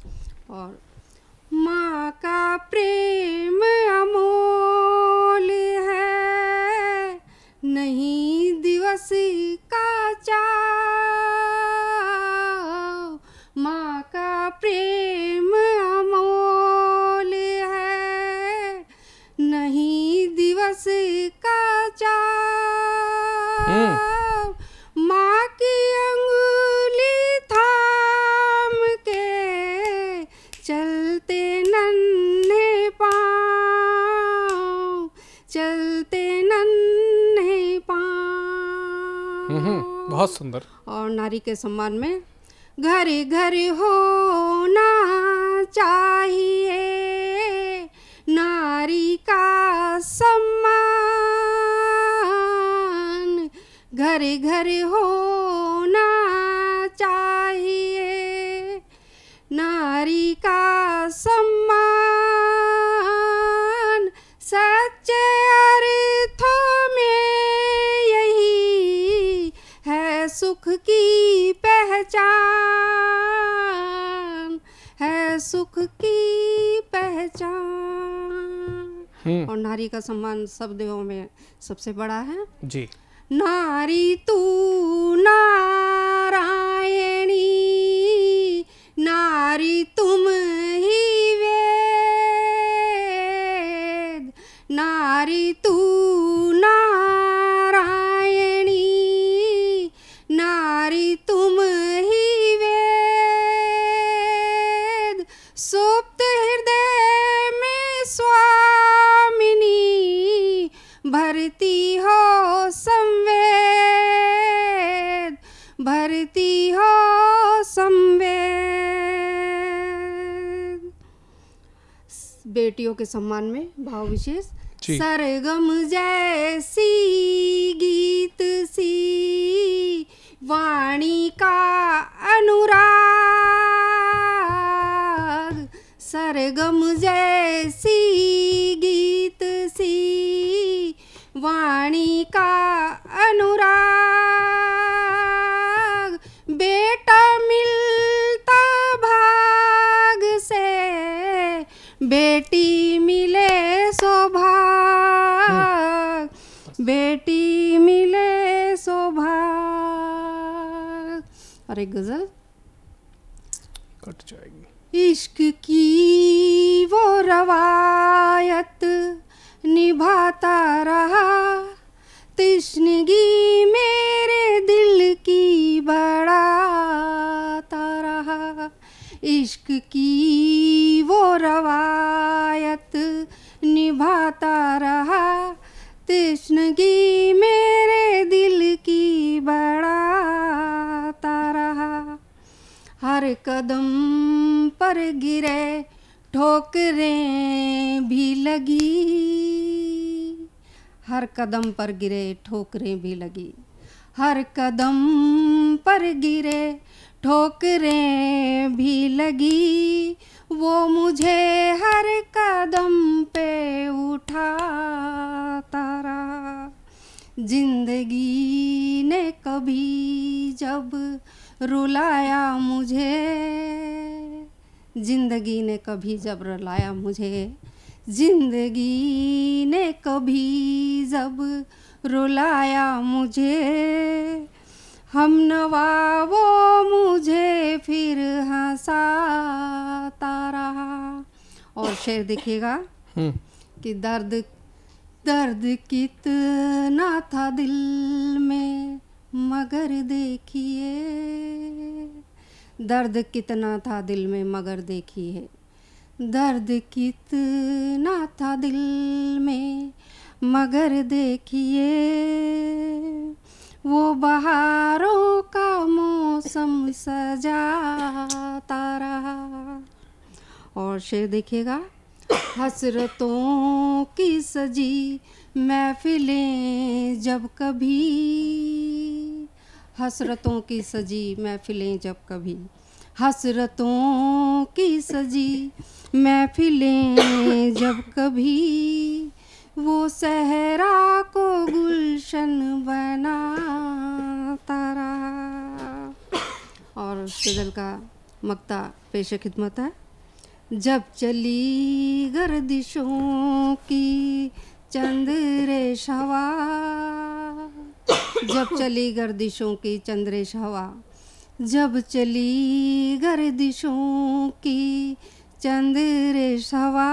और माँ का प्रेम अमोल है नहीं दिवस का चार माँ का प्रेम अमोल तुलसी का जाप माँ की अंगुली थाम के चलते नन्हे पाँव चलते नन्हे हम्म, हम्म, पाँव बहुत सुंदर और नारी के सम्मान में घर घर होना चाहिए नारी का सम घर घर होना चाहिए नारी का सम्मान सच्चे अर्थों में यही है सुख की पहचान है सुख की पहचान हम्म। और नारी का सम्मान सब देवों में सबसे बड़ा है जी नारी तू नारायणी नारी तुम ही वेद नारी तू बेटियों के सम्मान में भाव विशेष सरगम जैसी गीत सी वाणी का अनुराग सरगम जैसी गीत सी वाणी का अनुराग और एक गज़ल कट जाएगी इश्क की वो रवायत निभाता रहा तिश्नगी मेरे दिल की बढ़ाता रहा इश्क की वो रवायत निभाता रहा तृष्णगी मेरे दिल की बड़ा रहा हर कदम पर गिरे ठोकरें भी लगी हर कदम पर गिरे ठोकरें भी लगी हर कदम पर गिरे ठोकरें भी लगी वो मुझे हर कदम पे उठाता रहा जिंदगी ने कभी जब रुलाया मुझे जिंदगी ने कभी जब रुलाया मुझे जिंदगी ने कभी जब रुलाया मुझे हम नवा वो मुझे फिर हंसाता रहा और शेर दिखेगा हम्म। कि दर्द दर्द कितना था दिल में मगर देखिए दर्द कितना था दिल में मगर देखिए दर्द कितना था दिल में मगर देखिए वो बहारों का मौसम सजाता रहा और शेर देखिएगा हसरतों की सजी महफिलें जब कभी हसरतों की सजी महफिलें जब कभी हसरतों की सजी महफिलें जब कभी वो सहरा को गुलशन बनाता रहा और गज़ल का मक्ता पेश खिदमत है जब चली गर्दिशों की चंद रे हवा जब चली गर्दिशों की चंद्रेश हवा जब चली गर्दिशों की चंद रेशवा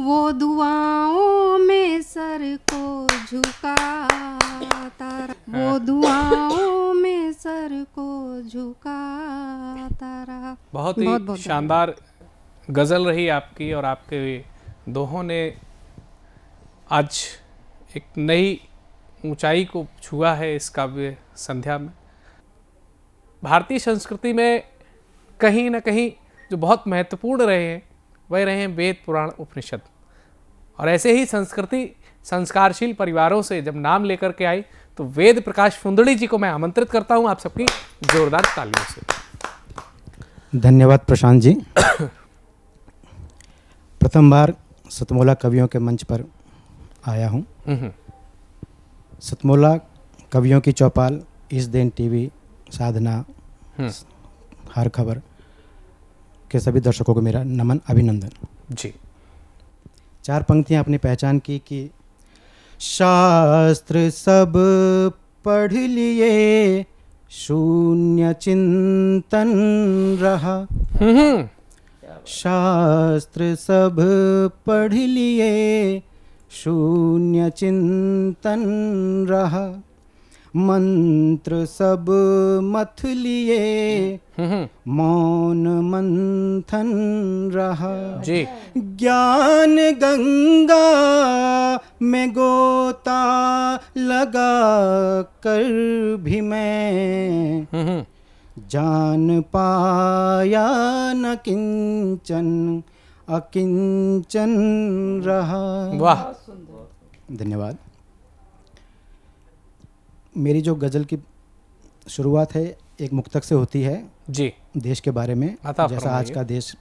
वो दुआओं में सर को झुकाता रहा वो हाँ। दुआओं में सर को झुकाता रहा बहुत ही शानदार गज़ल रही आपकी और आपके दोहों ने आज एक नई ऊंचाई को छुआ है इस काव्य संध्या में भारतीय संस्कृति में कहीं ना कहीं जो बहुत महत्वपूर्ण रहे हैं वह रहे वेद पुराण उपनिषद और ऐसे ही संस्कृति संस्कारशील परिवारों से जब नाम लेकर के आई तो वेद प्रकाश फुंदड़ी जी को मैं आमंत्रित करता हूँ आप सबकी जोरदार तालियों से धन्यवाद प्रशांत जी प्रथम बार सतमोला कवियों के मंच पर आया हूँ हम्म। सतमोला कवियों की चौपाल इस दिन टीवी साधना हम्म। हर खबर के सभी दर्शकों को मेरा नमन अभिनंदन जी चार पंक्तियां आपने पहचान की कि शास्त्र सब पढ़ लिए शून्य चिंतन रहा हम्म। शास्त्र सब पढ़ लिए शून्य चिंतन रहा मंत्र सब मथ लिए हम्म, हम्म। मौन मंथन रहा जी ज्ञान गंगा में गोता लगा कर भी मैं हम्म, जान पाया न किंचन अकिंचन रहा वाह धन्यवाद मेरी जो गज़ल की शुरुआत है एक मुक्तक से होती है जी देश के बारे में जैसा आज का देश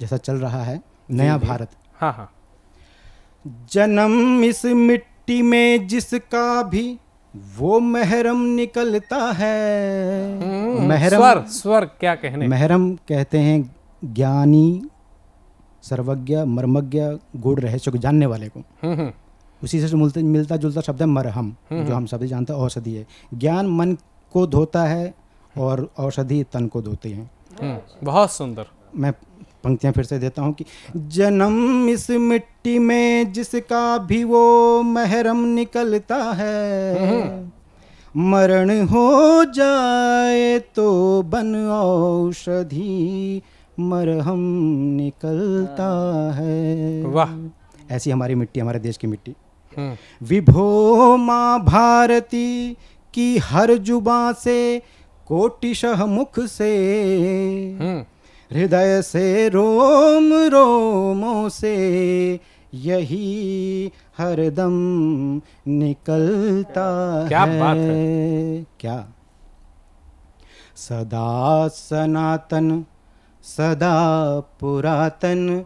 जैसा चल रहा है नया भारत हाँ हाँ जन्म इस मिट्टी में जिसका भी वो महरम निकलता है हम्म, महरम स्वर स्वर क्या कहने महरम कहते हैं ज्ञानी सर्वज्ञ मर्मज्ञ गुड़ रहस्य को जानने वाले को हम्म, हम्म। उसी से मिलते मिलता जुलता शब्द है मरहम हम्म, हम्म। जो हम सभी जानते हैं औषधि है ज्ञान मन को धोता है और औषधि तन को धोती है हम्म, बहुत सुंदर मैं पंक्तियां फिर से देता हूँ कि जन्म इस मिट्टी में जिसका भी वो महरम निकलता है मरण हो जाए तो बन औषधि मरहम निकलता हाँ। है वाह ऐसी हमारी मिट्टी हमारे देश की मिट्टी हम्म। विभो माँ भारती की हर जुबा से कोटिशह मुख से हम्म। हृदय से रोम रोमो से यही हरदम निकलता क्या है, बात है क्या सदा सनातन सदा पुरातन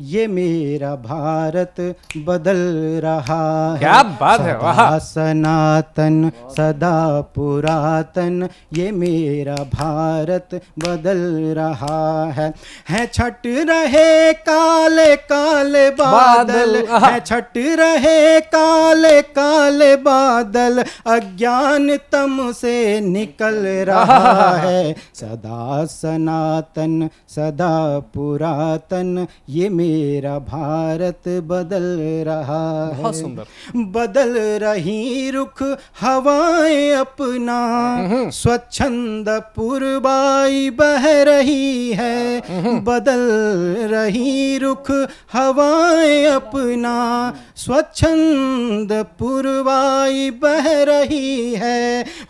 ये मेरा भारत बदल रहा है क्या बात है वाह सनातन सदा पुरातन ये मेरा भारत बदल रहा है है छट रहे काले काले बादल है छट रहे काले काले बादल अज्ञान तम से निकल रहा है सदा सनातन सदा पुरातन ये मेरा मेरा भारत बदल रहा है बदल रही रुख हवाएं अपना हम्म। स्वच्छंद पूर्वाई बह रही है हम्म। बदल रही रुख हवाएं अपना स्वच्छंद पूर्वाई बह रही है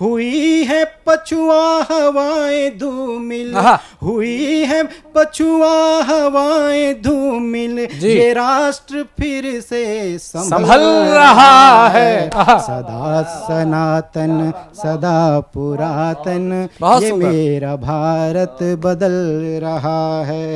हुई है पछुआ हवाएं धूमिल हुई है पछुआ हवाएं धूमिल मिल ये राष्ट्र फिर से संभल रहा है सदा सनातन सदा पुरातन ये मेरा भारत बदल रहा है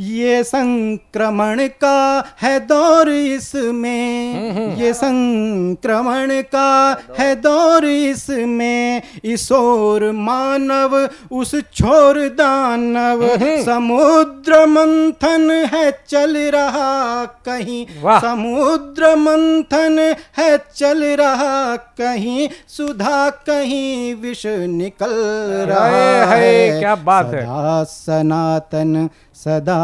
ये संक्रमण का है दौर इसमें हम्म, हम्म। ये संक्रमण का है दौर इसमें इस और मानव उस छोर दानव हम्म, समुद्र मंथन है चल रहा कहीं समुद्र मंथन है चल रहा कहीं सुधा कहीं विष निकल रहा है क्या बात है सनातन सदा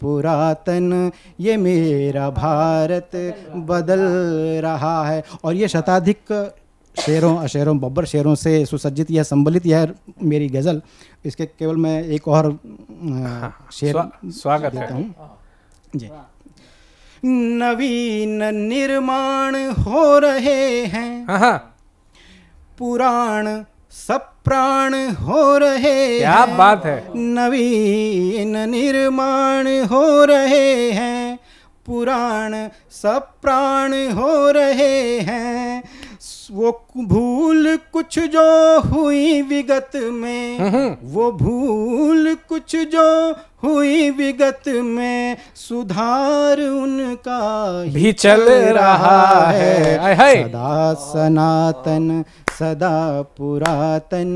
पुरातन ये मेरा भारत बदल रहा है और ये शताधिक शेरों अशेरों बब्बर शेरों से सुसज्जित यह संबलित यह मेरी गज़ल इसके केवल मैं एक और हाँ, हाँ। शेर स्वागत देता हूँ हाँ। जी नवीन निर्माण हो रहे हैं पुराण सब प्राण हो रहे क्या बात है नवीन निर्माण हो रहे हैं पुराण सब प्राण हो रहे हैं वो भूल कुछ जो हुई विगत में हम्म, हम्म। वो भूल कुछ जो हुई विगत में सुधार उनका भी चल रहा है सदा सनातन सदा पुरातन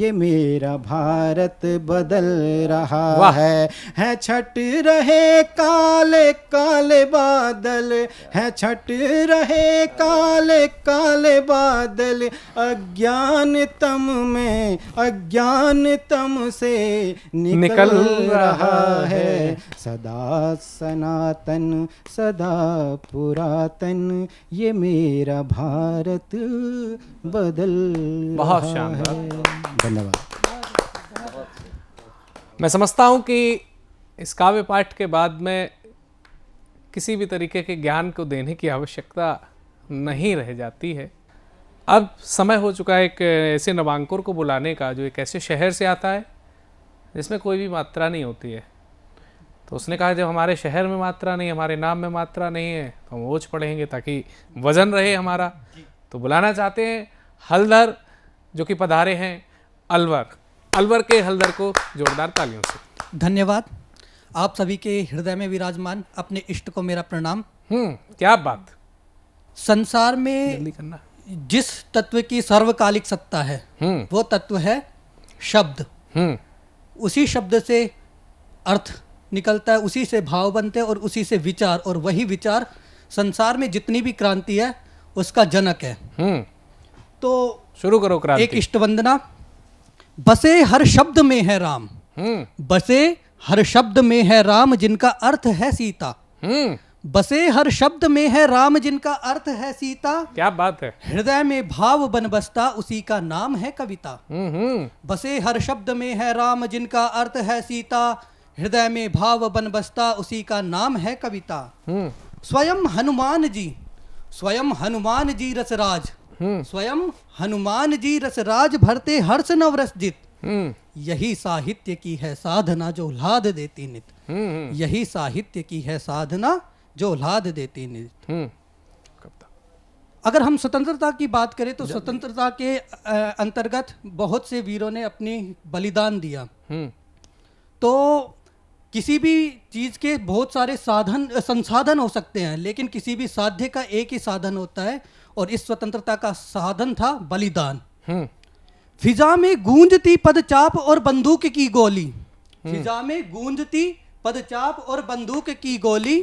ये मेरा भारत बदल रहा है है छट रहे काले काले बादल है छट रहे काले काले बादल अज्ञान तम में अज्ञान तम से निकल, निकल रहा है सदा सनातन सदा पुरातन ये मेरा भारत बदल बदल बहुत शानदार धन्यवाद मैं समझता हूँ कि इस काव्य पाठ के बाद में किसी भी तरीके के ज्ञान को देने की आवश्यकता नहीं रह जाती है अब समय हो चुका है एक ऐसे नवांकुर को बुलाने का जो एक ऐसे शहर से आता है जिसमें कोई भी मात्रा नहीं होती है तो उसने कहा जब हमारे शहर में मात्रा नहीं हमारे नाम में मात्रा नहीं है तो हम ओझ पढ़ेंगे ताकि वजन रहे हमारा तो बुलाना चाहते हैं हलदर जो कि पधारे हैं अलवर अलवर के हलदर को जोरदार तालियों से धन्यवाद आप सभी के हृदय में विराजमान अपने इष्ट को मेरा प्रणाम हम्म क्या बात संसार में करना जिस तत्व की सर्वकालिक सत्ता है हम्म। वो तत्व है शब्द हम्म। उसी शब्द से अर्थ निकलता है उसी से भाव बनते हैं और उसी से विचार और वही विचार संसार में जितनी भी क्रांति है उसका जनक है हम्म। तो शुरू करो क्रांति एक इष्ट वंदना बसे हर शब्द में है राम हम्म। बसे हर शब्द में है राम जिनका अर्थ है सीता हम्म। बसे हर शब्द में है राम जिनका अर्थ है सीता क्या बात है हृदय में भाव बन बसता उसी का नाम है कविता हम्म, बसे हर शब्द में है राम जिनका अर्थ है सीता हृदय में भाव बन बसता उसी का नाम है कविता स्वयं हनुमान जी स्वयं हनुमान जी रसराज हम्म। स्वयं हनुमान जी रसराज भरते हर्ष नवरस जित हम्म। यही साहित्य की है साधना जो लाद देती नित हम्म, यही साहित्य की है साधना जो लाद देती नित अगर हम स्वतंत्रता की बात करें तो स्वतंत्रता के अंतर्गत बहुत से वीरों ने अपनी बलिदान दिया तो किसी भी चीज़ के बहुत सारे साधन संसाधन हो सकते हैं लेकिन किसी भी साध्य का एक ही साधन होता है और इस स्वतंत्रता का साधन था बलिदान हम्म। फिजा में गूंजती पदचाप और बंदूक की गोली हम्म। फिजा में गूंजती पदचाप और बंदूक की गोली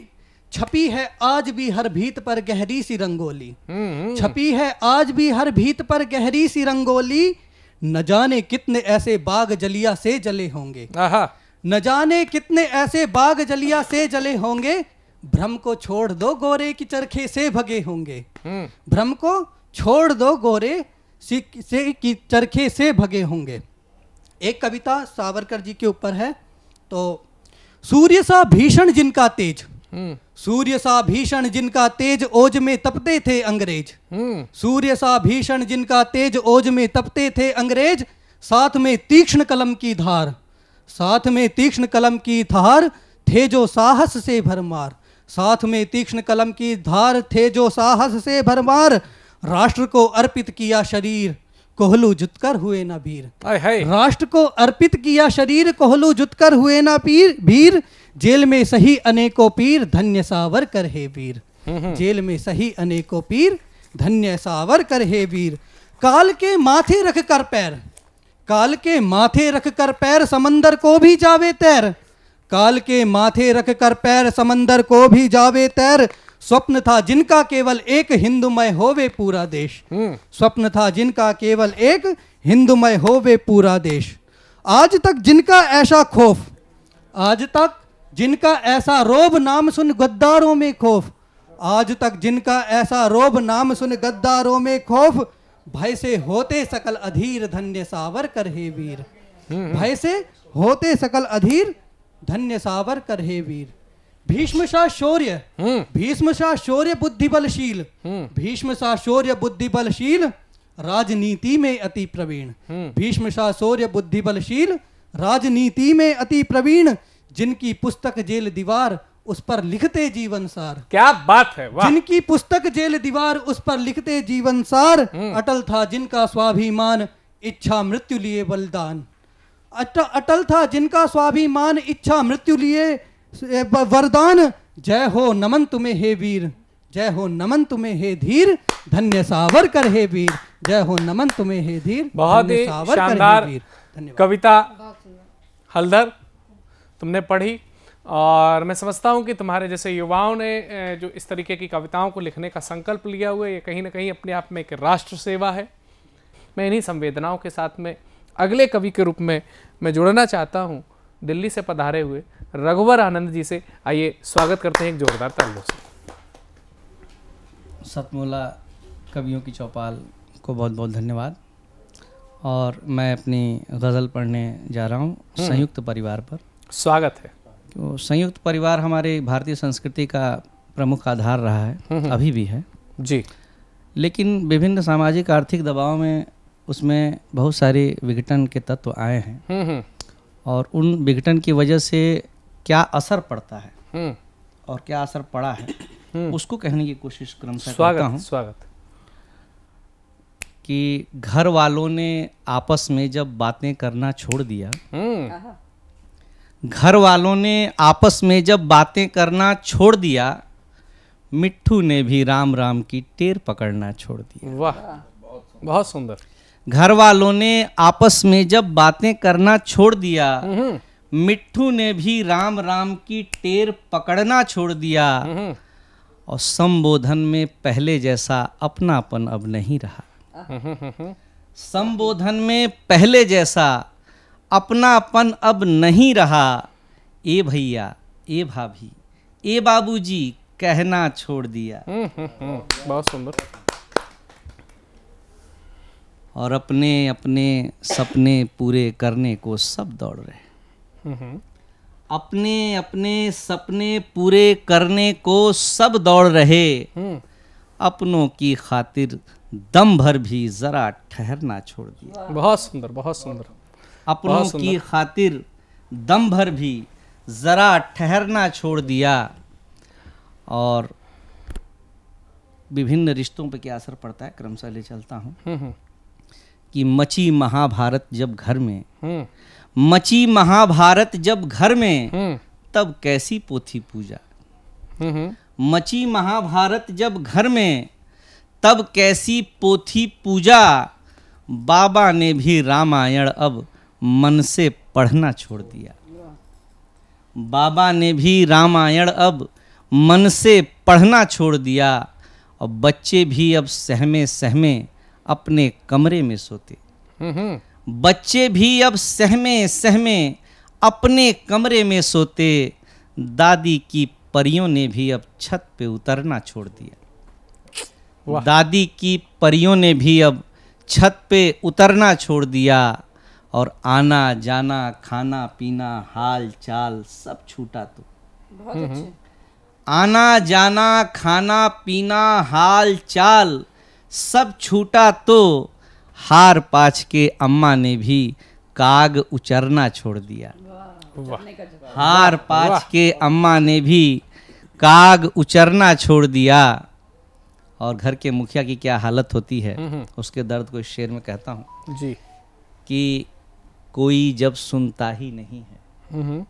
छपी है आज भी हर भीत पर गहरी सी रंगोली हम्म। छपी है आज भी हर भीत पर गहरी सी रंगोली न जाने कितने ऐसे बाग जलिया से जले होंगे न जाने कितने ऐसे बाग जलिया से जले होंगे भ्रम को छोड़ दो गोरे की चरखे से भगे होंगे हम्म। भ्रम को छोड़ दो गोरे से की चरखे से भगे होंगे एक कविता सावरकर जी के ऊपर है तो सूर्य सा भीषण जिनका तेज हम्म। सूर्य सा भीषण जिनका तेज ओज में तपते थे अंग्रेज हम्म। सूर्य सा भीषण जिनका तेज ओज में तपते थे अंग्रेज साथ में तीक्ष्ण कलम की धार साथ में तीक्ष्ण कलम की धार थे जो साहस से भरमार साथ में तीक्ष्ण कलम की धार थे जो साहस से भरमार राष्ट्र को अर्पित किया शरीर कोहलू जुतकर हुए ना भीर राष्ट्र को अर्पित किया शरीर कोहलू जुतकर हुए ना पीर भीर जेल में सही अनेकों पीर धन्य सावर कर हे वीर हम्म, हम्म। जेल में सही अनेकों पीर धन्य सावर कर हे वीर काल के माथे रख कर पैर काल के माथे रख कर पैर समंदर को भी जावे तैर काल के माथे रख कर पैर समंदर को भी जावे तैर स्वप्न था जिनका केवल एक हिंदुमय होवे पूरा देश हम्म। स्वप्न था जिनका केवल एक हिंदुमय होवे पूरा देश आज तक जिनका ऐसा खौफ आज तक जिनका ऐसा रोब नाम सुन गद्दारों में खौफ आज तक जिनका ऐसा रोब नाम सुन गद्दारों में खौफ भय से होते सकल अधीर धन्य सावर कर हे वीर हम्म। भय से होते सकल अधीर धन्य कर हे वीर भीष्म शाह शौर्य हम्म। भीष्म शाह शौर्य बुद्धि बलशील हम्म। भीष्म शाह शौर्य बुद्धि बलशील राजनीति में अति प्रवीण हम्म। भीष्म शाह शौर्य बुद्धि बलशील राजनीति में अति प्रवीण जिनकी पुस्तक जेल दीवार उस पर लिखते जीवन सार क्या बात है वाह जिनकी पुस्तक जेल दीवार उस पर लिखते जीवन सार अटल था जिनका स्वाभिमान इच्छा मृत्यु लिए बलिदान अटल था जिनका स्वाभिमान इच्छा मृत्यु लिए वरदान जय हो नमन तुम्हें हे वीर जय हो नमन तुम्हें हे धीर धन्य कर हे वीर जय हो नमन तुम्हें हे धीर बहुत ही शानदार कविता हलधर तुमने पढ़ी और मैं समझता हूँ कि तुम्हारे जैसे युवाओं ने जो इस तरीके की कविताओं को लिखने का संकल्प लिया हुआ है ये कहीं ना कहीं अपने आप में एक राष्ट्र सेवा है मैं इन्हीं संवेदनाओं के साथ में अगले कवि के रूप में मैं जुड़ना चाहता हूँ दिल्ली से पधारे हुए रघुवर आनंद जी से आइए स्वागत करते हैं एक जोरदार तालु से सतमोला कवियों की चौपाल को बहुत बहुत धन्यवाद और मैं अपनी गज़ल पढ़ने जा रहा हूँ हम्म। संयुक्त परिवार पर स्वागत है तो संयुक्त परिवार हमारे भारतीय संस्कृति का प्रमुख आधार रहा है हम्म, हम्म। अभी भी है जी लेकिन विभिन्न सामाजिक आर्थिक दबाव में उसमें बहुत सारे विघटन के तत्व आए हैं हम्म, हम्म। और उन विघटन की वजह से क्या असर पड़ता है हम्म। और क्या असर पड़ा है उसको कहने की कोशिश क्रमशः करता हूँ स्वागत कि घर वालों ने आपस में जब बातें करना छोड़ दिया घर वालों ने आपस में जब बातें करना छोड़ दिया मिट्टू ने भी राम राम की टेर पकड़ना छोड़ दिया वाह बहुत सुंदर घर वालों ने आपस में जब बातें करना छोड़ दिया हम्म। मिट्टू ने भी राम राम की टेर पकड़ना छोड़ दिया हम्म। और संबोधन में पहले जैसा अपनापन अब नहीं रहा संबोधन में पहले जैसा अपनापन अब नहीं रहा ए भैया ए भाभी ए बाबूजी कहना छोड़ दिया हम्म, बहुत सुंदर और अपने अपने सपने पूरे करने को सब दौड़ रहे अपने अपने सपने पूरे करने को सब दौड़ रहे हम्म। अपनों की खातिर दम भर भी जरा ठहरना छोड़ दिया बहुत सुंदर बहुत सुंदर अपनों बहुत की खातिर दम भर भी ज़रा ठहरना छोड़ दिया और विभिन्न रिश्तों पर क्या असर पड़ता है क्रमशः ले चलता हूँ कि मची महाभारत जब घर में हम्म। मची महाभारत जब घर में हम्म। तब कैसी पोथी पूजा हम्म, मची महाभारत जब घर में तब कैसी पोथी पूजा बाबा ने भी रामायण अब मन से पढ़ना छोड़ दिया बाबा ने भी रामायण अब मन से पढ़ना छोड़ दिया और बच्चे भी अब सहमे सहमे अपने कमरे में सोते बच्चे भी अब सहमे सहमे अपने कमरे में सोते दादी की परियों ने भी अब छत पे उतरना छोड़ दिया दादी की परियों ने भी अब छत पे उतरना छोड़ दिया और आना जाना खाना पीना हाल चाल सब छूटा तो बहुत अच्छे आना जाना खाना पीना हाल चाल सब छूटा तो हार पाछ के अम्मा ने भी काग उचरना छोड़ दिया हार पाछ के अम्मा ने भी काग उचरना छोड़ दिया और घर के मुखिया की क्या हालत होती है हम्म, हम्म। उसके दर्द को इस शेर में कहता हूँ कि कोई जब सुनता ही नहीं है हम्म,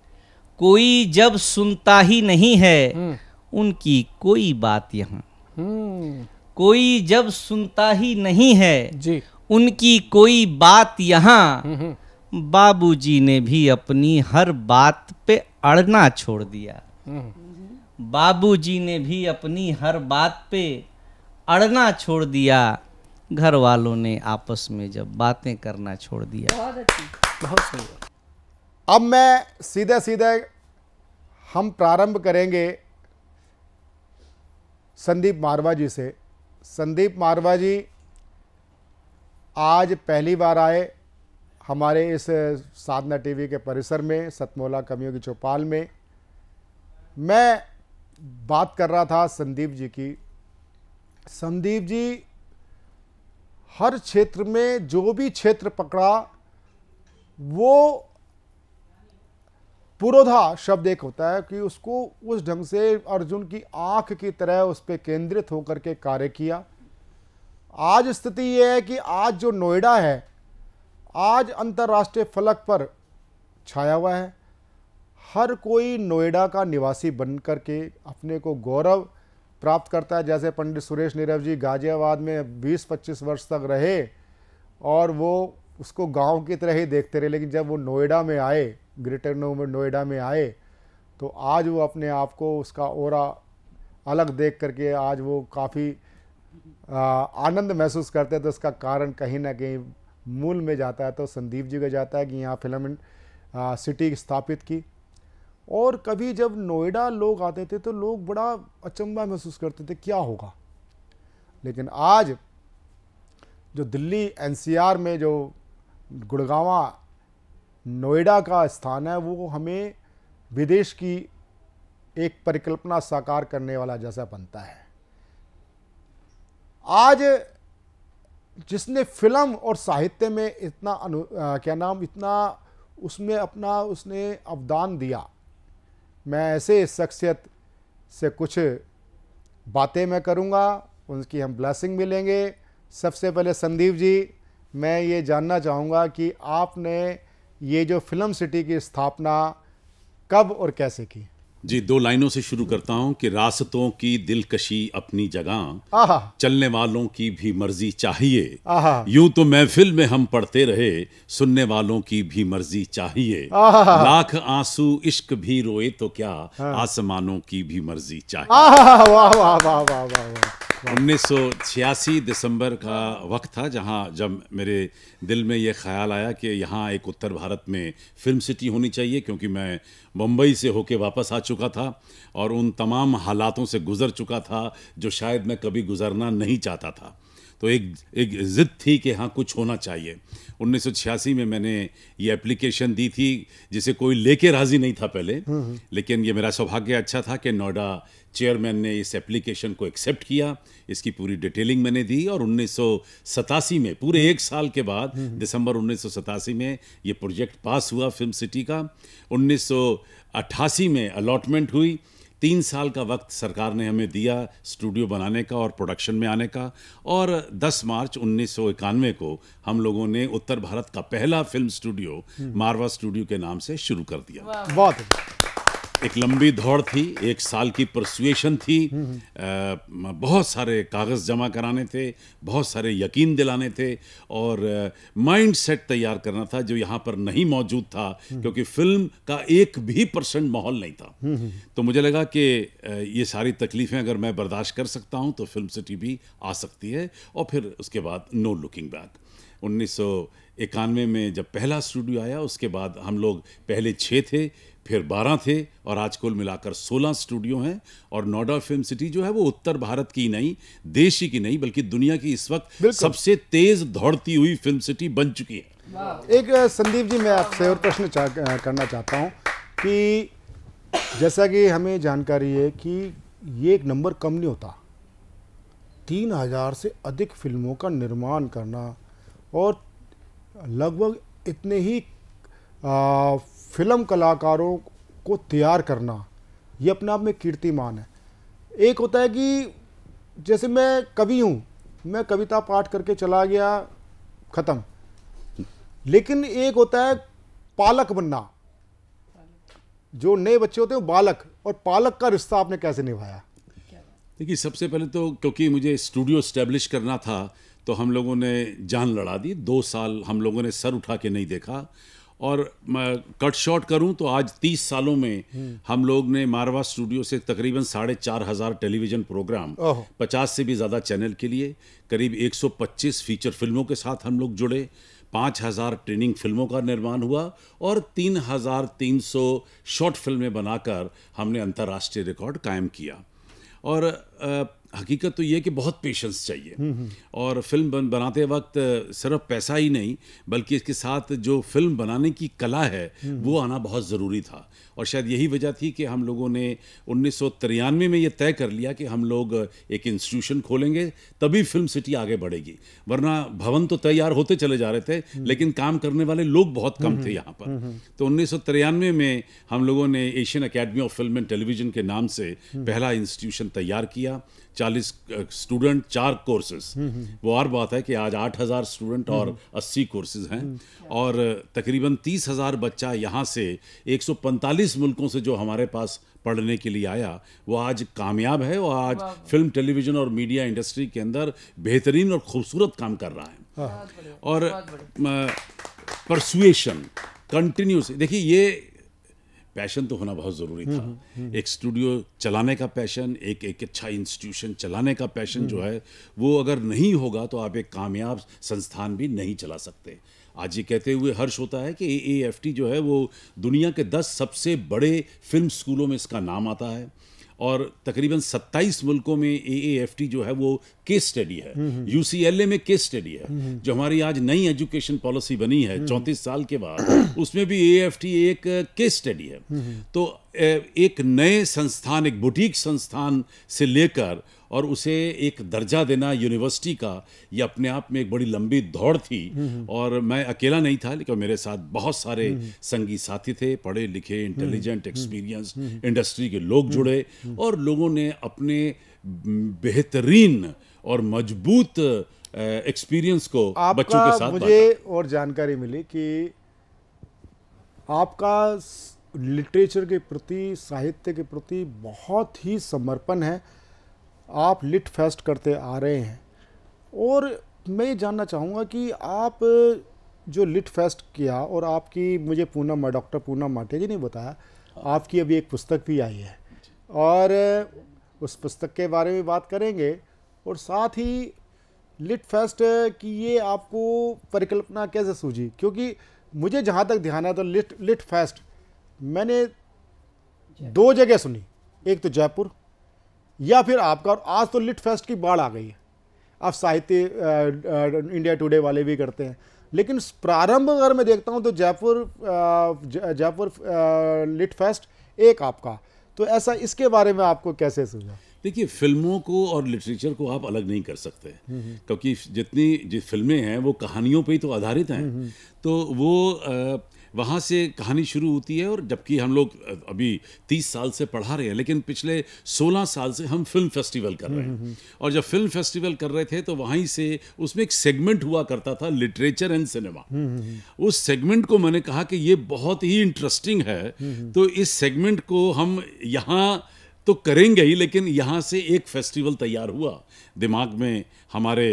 कोई जब सुनता ही नहीं है उनकी कोई बात यहाँ कोई जब सुनता ही नहीं है जी उनकी कोई बात यहाँ हम्म, हम्म। बाबूजी ने भी अपनी हर बात पे अड़ना छोड़ दिया हम्म। बाबूजी ने भी अपनी हर बात पे अड़ना छोड़ दिया घर वालों ने आपस में जब बातें करना छोड़ दिया बहुत अच्छी बहुत सुंदर अब मैं सीधे सीधे हम प्रारंभ करेंगे संदीप मारवा जी से संदीप मारवा जी आज पहली बार आए हमारे इस साधना टीवी के परिसर में सतमोला कमियों की चौपाल में मैं बात कर रहा था संदीप जी की संदीप जी हर क्षेत्र में जो भी क्षेत्र पकड़ा वो पुरोधा शब्द एक होता है कि उसको उस ढंग से अर्जुन की आंख की तरह उस पर केंद्रित होकर के कार्य किया आज स्थिति यह है कि आज जो नोएडा है आज अंतर्राष्ट्रीय फलक पर छाया हुआ है हर कोई नोएडा का निवासी बन कर के अपने को गौरव प्राप्त करता है जैसे पंडित सुरेश नीरव जी गाजियाबाद में 20-25 वर्ष तक रहे और वो उसको गांव की तरह ही देखते रहे लेकिन जब वो नोएडा में आए ग्रेटर नोएडा में आए तो आज वो अपने आप को उसका और अलग देख करके आज वो काफ़ी आनंद महसूस करते हैं तो इसका कारण कहीं ना कहीं मूल में जाता है तो संदीप जी का जाता है कि यहाँ फिल्म सिटी स्थापित की और कभी जब नोएडा लोग आते थे तो लोग बड़ा अचंबा महसूस करते थे क्या होगा लेकिन आज जो दिल्ली एनसीआर में जो गुड़गावा नोएडा का स्थान है वो हमें विदेश की एक परिकल्पना साकार करने वाला जैसा बनता है आज जिसने फिल्म और साहित्य में इतना अनु आ, क्या नाम इतना उसमें अपना उसने अवदान दिया मैं ऐसे शख्सियत से कुछ बातें मैं करूँगा उनकी हम ब्लेसिंग मिलेंगे सबसे पहले संदीप जी मैं ये जानना चाहूँगा कि आपने ये जो फिल्म सिटी की स्थापना कब और कैसे की जी दो लाइनों से शुरू करता हूँ कि रास्तों की दिलकशी अपनी जगह चलने वालों की भी मर्जी चाहिए यूं तो महफिल में हम पढ़ते रहे सुनने वालों की भी मर्जी चाहिए लाख आंसू इश्क भी रोए तो क्या हाँ। आसमानों की भी मर्जी चाहिए वाह वाह वाह वाह वाह 1986 दिसंबर का वक्त था जहां जब मेरे दिल में ये ख्याल आया कि यहाँ एक उत्तर भारत में फिल्म सिटी होनी चाहिए क्योंकि मैं मुंबई से होके वापस आ चुका था और उन तमाम हालातों से गुज़र चुका था जो शायद मैं कभी गुज़रना नहीं चाहता था तो एक एक ज़िद थी कि हाँ कुछ होना चाहिए 1986 में मैंने ये एप्लीकेशन दी थी जिसे कोई लेके राज़ी नहीं था पहले हम्म, हम्म। लेकिन ये मेरा सौभाग्य अच्छा था कि नोएडा चेयरमैन ने इस एप्लीकेशन को एक्सेप्ट किया इसकी पूरी डिटेलिंग मैंने दी और उन्नीस में पूरे एक साल के बाद हम्म, हम्म। दिसंबर उन्नीस में ये प्रोजेक्ट पास हुआ फिल्म सिटी का उन्नीस में अलॉटमेंट हुई तीन साल का वक्त सरकार ने हमें दिया स्टूडियो बनाने का और प्रोडक्शन में आने का और 10 मार्च उन्नीस को हम लोगों ने उत्तर भारत का पहला फिल्म स्टूडियो हम्म। मारवा स्टूडियो के नाम से शुरू कर दिया बहुत एक लंबी दौड़ थी एक साल की प्रसुएशन थी बहुत सारे कागज़ जमा कराने थे बहुत सारे यकीन दिलाने थे और माइंड सेट तैयार करना था जो यहाँ पर नहीं मौजूद था क्योंकि फिल्म का एक भी परसेंट माहौल नहीं था तो मुझे लगा कि ये सारी तकलीफ़ें अगर मैं बर्दाश्त कर सकता हूँ तो फिल्म सिटी भी आ सकती है और फिर उसके बाद नो लुकिंग बैक उन्नीस में जब पहला स्टूडियो आया उसके बाद हम लोग पहले छः थे फिर 12 थे और आज कुल मिलाकर 16 स्टूडियो हैं और नोएडा फिल्म सिटी जो है वो उत्तर भारत की नहीं देश ही की नहीं बल्कि दुनिया की इस वक्त सबसे तेज दौड़ती हुई फिल्म सिटी बन चुकी है एक संदीप जी मैं आपसे और प्रश्न चा, करना चाहता हूँ कि जैसा कि हमें जानकारी है कि ये एक नंबर कम नहीं होता तीन हजार से अधिक फिल्मों का निर्माण करना और लगभग इतने ही आ, फिल्म कलाकारों को तैयार करना ये अपने आप में कीर्तिमान है एक होता है कि जैसे मैं कवि हूँ मैं कविता पाठ करके चला गया ख़त्म लेकिन एक होता है पालक बनना जो नए बच्चे होते हैं बालक और पालक का रिश्ता आपने कैसे निभाया देखिए सबसे पहले तो क्योंकि मुझे स्टूडियो स्टैब्लिश करना था तो हम लोगों ने जान लड़ा दी दो साल हम लोगों ने सर उठा के नहीं देखा और मैं कट शॉर्ट करूं तो आज तीस सालों में हम लोग ने मारवा स्टूडियो से तकरीबन साढ़े चार हज़ार टेलीविज़न प्रोग्राम पचास से भी ज़्यादा चैनल के लिए करीब 125 फीचर फिल्मों के साथ हम लोग जुड़े पाँच हज़ार ट्रेनिंग फिल्मों का निर्माण हुआ और तीन हज़ार तीन सौ शॉर्ट फिल्में बनाकर हमने अंतर्राष्ट्रीय रिकॉर्ड कायम किया और हकीकत तो ये है कि बहुत पेशेंस चाहिए हम्म, हम्म। और फिल्म बन, बनाते वक्त सिर्फ पैसा ही नहीं बल्कि इसके साथ जो फिल्म बनाने की कला है हम्म, वो आना बहुत ज़रूरी था और शायद यही वजह थी कि हम लोगों ने उन्नीस में ये तय कर लिया कि हम लोग एक इंस्टीट्यूशन खोलेंगे तभी फिल्म सिटी आगे बढ़ेगी वरना भवन तो तैयार होते चले जा रहे थे लेकिन काम करने वाले लोग बहुत कम थे यहाँ पर तो उन्नीस में हम लोगों ने Asian academy of film and television के नाम से पहला इंस्टीट्यूशन तैयार किया चालीस स्टूडेंट चार कोर्सेज हम्म, हम्म। वो और बात है कि आज आठ हज़ार स्टूडेंट और हम्म। अस्सी कोर्सेज हैं और तकरीबन तीस हज़ार बच्चा यहाँ से एक सौ पैंतालीस मुल्कों से जो हमारे पास पढ़ने के लिए आया वो आज कामयाब है और आज फिल्म टेलीविज़न और मीडिया इंडस्ट्री के अंदर बेहतरीन और खूबसूरत काम कर रहा है और परसुएशन कंटिन्यूस देखिए ये पैशन तो होना बहुत ज़रूरी था हम्म, हम्म, हम्म। एक स्टूडियो चलाने का पैशन एक एक अच्छा इंस्टीट्यूशन चलाने का पैशन जो है वो अगर नहीं होगा तो आप एक कामयाब संस्थान भी नहीं चला सकते आज ये कहते हुए हर्ष होता है कि ए जो है वो दुनिया के दस सबसे बड़े फिल्म स्कूलों में इसका नाम आता है और तकरीबन 27 मुल्कों में ए जो है वो केस स्टडी है यूसीएलए में केस स्टडी है जो हमारी आज नई एजुकेशन पॉलिसी बनी है चौंतीस साल के बाद उसमें भी ए एक केस स्टडी है तो एक नए संस्थान एक बुटीक संस्थान से लेकर और उसे एक दर्जा देना यूनिवर्सिटी का ये अपने आप में एक बड़ी लंबी दौड़ थी और मैं अकेला नहीं था लेकिन मेरे साथ बहुत सारे संगी साथी थे पढ़े लिखे इंटेलिजेंट एक्सपीरियंस इंडस्ट्री के लोग जुड़े और लोगों ने अपने बेहतरीन और मजबूत एक्सपीरियंस को बच्चों के साथ मुझे और जानकारी मिली कि आपका लिटरेचर के प्रति साहित्य के प्रति बहुत ही समर्पण है आप लिट फेस्ट करते आ रहे हैं और मैं ये जानना चाहूँगा कि आप जो लिट फेस्ट किया और आपकी मुझे पूनम डॉक्टर पूनम माटे जी ने बताया आपकी अभी एक पुस्तक भी आई है और उस पुस्तक के बारे में बात करेंगे और साथ ही लिट फेस्ट की ये आपको परिकल्पना कैसे सूझी क्योंकि मुझे जहाँ तक ध्यान है तो लिट लिट फेस्ट मैंने दो जगह सुनी एक तो जयपुर या फिर आपका और आज तो लिट फेस्ट की बाढ़ आ गई है आप साहित्य इंडिया टुडे वाले भी करते हैं लेकिन प्रारंभ अगर मैं देखता हूँ तो जयपुर जयपुर लिट फेस्ट एक आपका तो ऐसा इसके बारे में आपको कैसे सोचा देखिए फिल्मों को और लिटरेचर को आप अलग नहीं कर सकते हम्म, हम्म। क्योंकि जितनी जो फिल्में हैं वो कहानियों पे ही तो आधारित हैं हम्म, तो वो वहाँ से कहानी शुरू होती है और जबकि हम लोग अभी तीस साल से पढ़ा रहे हैं लेकिन पिछले सोलह साल से हम फिल्म फेस्टिवल कर रहे हैं हम्म, हम्म, हम्म। और जब फिल्म फेस्टिवल कर रहे थे तो वहीं से उसमें एक सेगमेंट हुआ करता था लिटरेचर एंड सिनेमा उस सेगमेंट को मैंने कहा कि ये बहुत ही इंटरेस्टिंग है तो इस सेगमेंट को हम यहाँ तो करेंगे ही लेकिन यहाँ से एक फेस्टिवल तैयार हुआ दिमाग में हमारे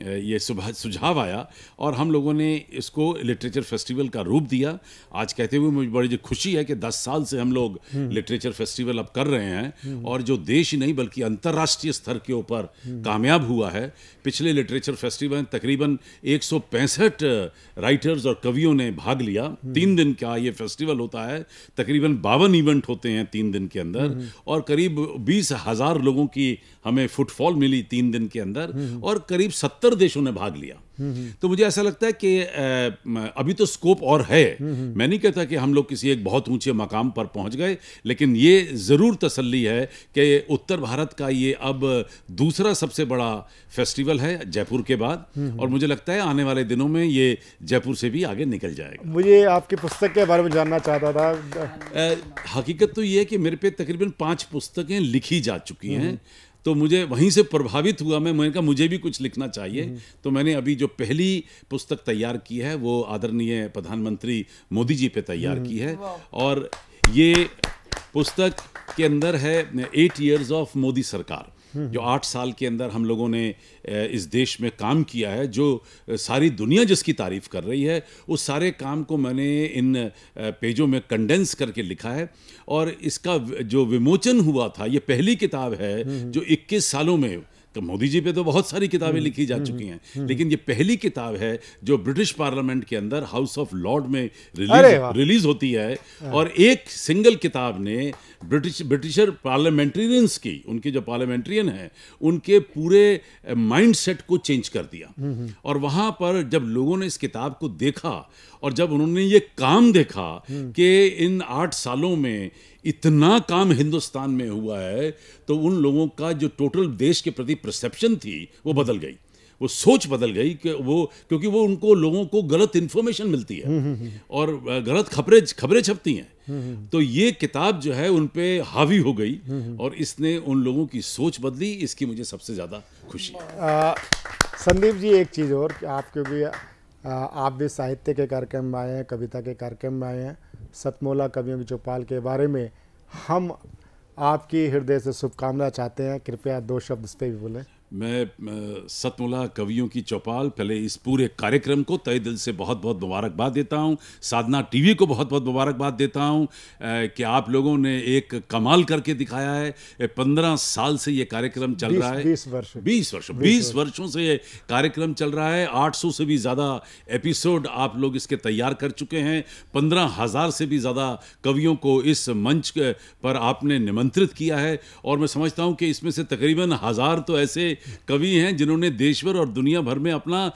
ये सुबह सुझाव आया और हम लोगों ने इसको लिटरेचर फेस्टिवल का रूप दिया आज कहते हुए मुझे बड़ी खुशी है कि 10 साल से हम लोग हम्म। लिटरेचर फेस्टिवल अब कर रहे हैं हम्म। और जो देश ही नहीं बल्कि अंतर्राष्ट्रीय स्तर के ऊपर हम्म। कामयाब हुआ है पिछले लिटरेचर फेस्टिवल में तकरीबन एक राइटर्स और कवियों ने भाग लिया तीन दिन का ये फेस्टिवल होता है तकरीबन बावन इवेंट होते हैं तीन दिन के अंदर और करीब बीस हज़ार लोगों की हमें फुटफॉल मिली तीन दिन के अंदर और करीब सत्तर देशों ने भाग लिया तो मुझे ऐसा लगता है कि अभी तो स्कोप और है मैं नहीं कहता कि हम लोग किसी एक बहुत ऊंचे मकाम पर पहुंच गए लेकिन ये ज़रूर तसल्ली है कि उत्तर भारत का ये अब दूसरा सबसे बड़ा फेस्टिवल है जयपुर के बाद और मुझे लगता है आने वाले दिनों में ये जयपुर से भी आगे निकल जाएगा मुझे आपकी पुस्तक के बारे में जानना चाहता था हकीकत तो ये है कि मेरे पे तकरीबन पाँच पुस्तकें लिखी जा चुकी हैं तो मुझे वहीं से प्रभावित हुआ मैं मैंने कहा मुझे भी कुछ लिखना चाहिए हम्म। तो मैंने अभी जो पहली पुस्तक तैयार की है वो आदरणीय प्रधानमंत्री मोदी जी पे तैयार हम्म। की है और ये पुस्तक के अंदर है एट ईयर्स ऑफ मोदी सरकार जो आठ साल के अंदर हम लोगों ने इस देश में काम किया है जो सारी दुनिया जिसकी तारीफ कर रही है उस सारे काम को मैंने इन पेजों में कंडेंस करके लिखा है और इसका जो विमोचन हुआ था ये पहली किताब है हम्म, हम्म। जो 21 सालों में तो मोदी जी पे तो बहुत सारी किताबें हम्म, लिखी जा हम्म, चुकी हैं हम्म। लेकिन ये पहली किताब है जो ब्रिटिश पार्लियामेंट के अंदर हाउस ऑफ लॉर्ड में रिलीज रिलीज होती है हाँ। और एक सिंगल किताब ने ब्रिटिश ब्रिटिशर पार्लियामेंट्रियंस की उनके जो पार्लियामेंट्रियन हैं उनके पूरे माइंडसेट को चेंज कर दिया और वहाँ पर जब लोगों ने इस किताब को देखा और जब उन्होंने ये काम देखा कि इन आठ सालों में इतना काम हिंदुस्तान में हुआ है तो उन लोगों का जो टोटल देश के प्रति परसेप्शन थी वो बदल गई वो सोच बदल गई कि वो क्योंकि वो उनको लोगों को गलत इन्फॉर्मेशन मिलती है हम्म, हम्म, हम्म। और गलत खबरें खबरें छपती हैं तो ये किताब जो है उन पर हावी हो गई और इसने उन लोगों की सोच बदली इसकी मुझे सबसे ज़्यादा खुशी संदीप जी एक चीज़ और आप क्योंकि आप भी साहित्य के कार्यक्रम में आए हैं कविता के कार्यक्रम में आए हैं सतमोला कवियों की चौपाल के बारे में हम आपकी हृदय से शुभकामना चाहते हैं कृपया दो शब्द इस पर भी बोलें मैं सतमुला कवियों की चौपाल पहले इस पूरे कार्यक्रम को तय दिल से बहुत बहुत मुबारकबाद देता हूँ साधना टीवी को बहुत बहुत मुबारकबाद देता हूँ कि आप लोगों ने एक कमाल करके दिखाया है पंद्रह साल से ये कार्यक्रम चल रहा है बीस वर्ष बीस वर्ष बीस वर्षों से ये कार्यक्रम चल रहा है आठ सौ से भी ज़्यादा एपिसोड आप लोग इसके तैयार कर चुके हैं पंद्रह हज़ार से भी ज़्यादा कवियों को इस मंच पर आपने निमंत्रित किया है और मैं समझता हूँ कि इसमें से तकरीबन हज़ार तो ऐसे कवि हैं जिन्होंने देश भर और दुनिया भर में अपना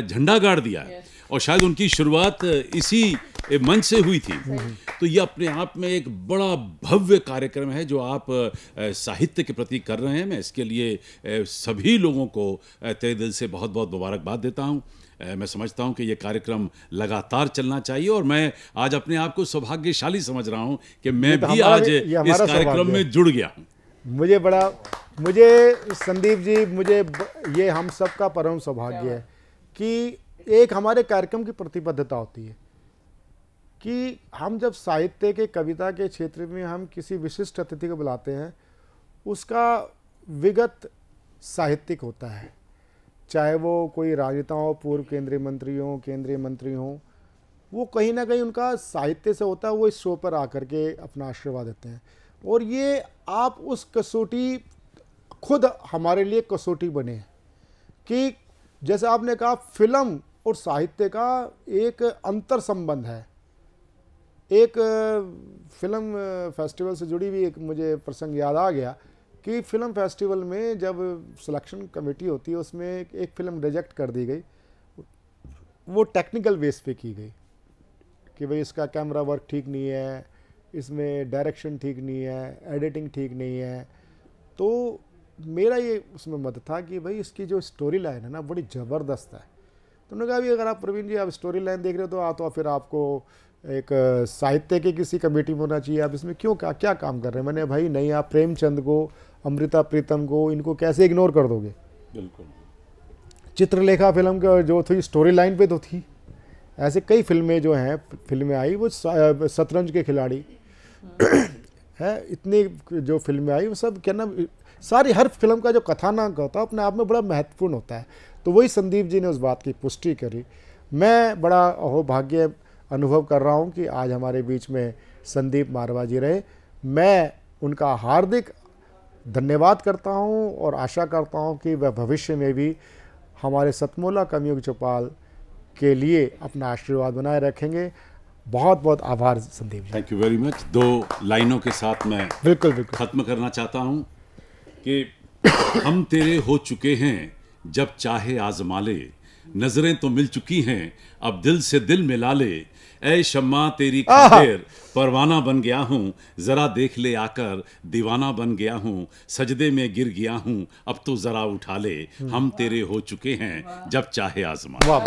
झंडा गाड़ दिया है और शायद उनकी शुरुआत इसी मंच से हुई थी तो ये अपने आप में एक बड़ा भव्य कार्यक्रम है जो आप साहित्य के प्रति कर रहे हैं मैं इसके लिए सभी लोगों को तय दिल से बहुत बहुत मुबारकबाद देता हूँ मैं समझता हूँ कि ये कार्यक्रम लगातार चलना चाहिए और मैं आज अपने आप को सौभाग्यशाली समझ रहा हूँ कि मैं तो भी आज इस कार्यक्रम में जुड़ गया हूँ मुझे बड़ा मुझे संदीप जी मुझे ये हम सब का परम सौभाग्य है कि एक हमारे कार्यक्रम की प्रतिबद्धता होती है कि हम जब साहित्य के कविता के क्षेत्र में हम किसी विशिष्ट अतिथि को बुलाते हैं उसका विगत साहित्यिक होता है चाहे वो कोई राजनेता हो पूर्व केंद्रीय मंत्री हों केंद्रीय मंत्री हों वो कहीं ना कहीं उनका साहित्य से होता है वो इस शो पर आकर के अपना आशीर्वाद देते हैं और ये आप उस कसौटी खुद हमारे लिए कसौटी बने कि जैसे आपने कहा फिल्म और साहित्य का एक अंतर संबंध है एक फिल्म फेस्टिवल से जुड़ी हुई एक मुझे प्रसंग याद आ गया कि फिल्म फेस्टिवल में जब सिलेक्शन कमेटी होती है उसमें एक फिल्म रिजेक्ट कर दी गई वो टेक्निकल बेस पे की गई कि भाई इसका कैमरा वर्क ठीक नहीं है इसमें डायरेक्शन ठीक नहीं है एडिटिंग ठीक नहीं है तो मेरा ये उसमें मत था कि भाई इसकी जो स्टोरी लाइन है ना बड़ी ज़बरदस्त है तो उन्होंने कहा भी अगर आप प्रवीण जी आप स्टोरी लाइन देख रहे हो तो आ तो फिर आपको एक साहित्य के किसी कमेटी में होना चाहिए आप इसमें क्यों क्या क्या काम कर रहे हैं मैंने भाई नहीं आप प्रेमचंद को अमृता प्रीतम को इनको कैसे इग्नोर कर दोगे बिल्कुल चित्रलेखा फिल्म का जो थी स्टोरी लाइन पे तो थी ऐसे कई फिल्में जो हैं फिल्में आई वो शतरंज के खिलाड़ी है इतनी जो फिल्में आई वो सब क्या ना सारी हर फिल्म का जो कथानांक होता है अपने आप में बड़ा महत्वपूर्ण होता है तो वही संदीप जी ने उस बात की पुष्टि करी मैं बड़ा अहोभाग्य अनुभव कर रहा हूँ कि आज हमारे बीच में संदीप मारवा जी रहे मैं उनका हार्दिक धन्यवाद करता हूँ और आशा करता हूँ कि वह भविष्य में भी हमारे सतमोला कमयुग चौपाल के लिए अपना आशीर्वाद बनाए रखेंगे बहुत बहुत आभार Sandeep thank you very much दो लाइनों के साथ मैं बिल्कुल बिल्कुल खत्म करना चाहता हूँ कि [COUGHS] हम तेरे हो चुके हैं जब चाहे आजमा ले नजरें तो मिल चुकी हैं अब दिल से दिल मिला ले ऐ शम्मा तेरी खातिर परवाना बन गया हूँ ज़रा देख ले आकर दीवाना बन गया हूँ सजदे में गिर गया हूँ अब तो ज़रा उठा ले हम तेरे हो चुके हैं जब चाहे आजमा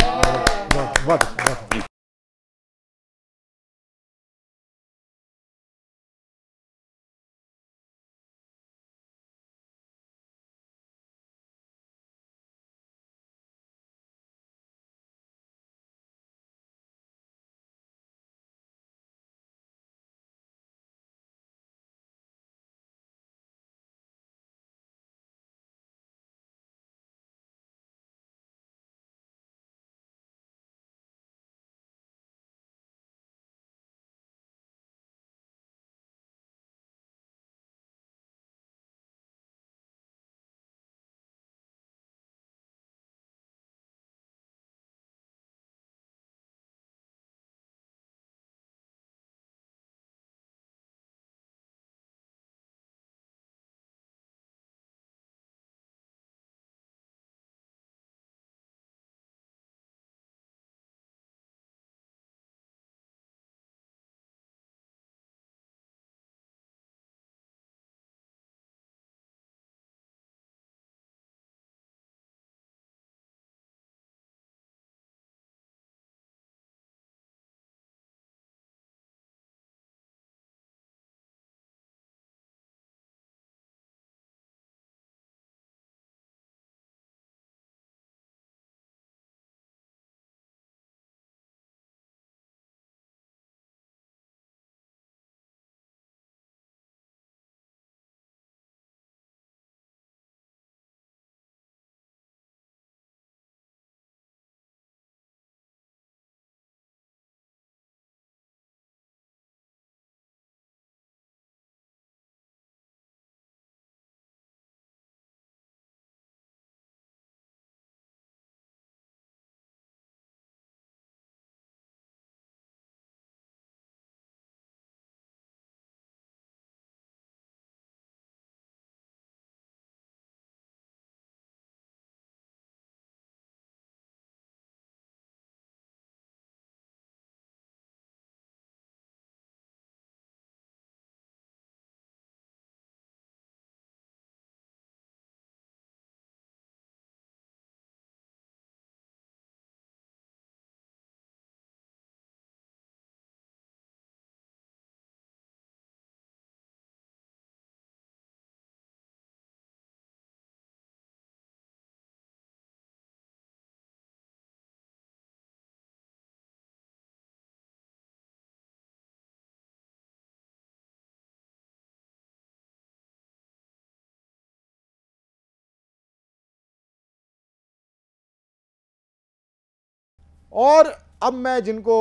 और अब मैं जिनको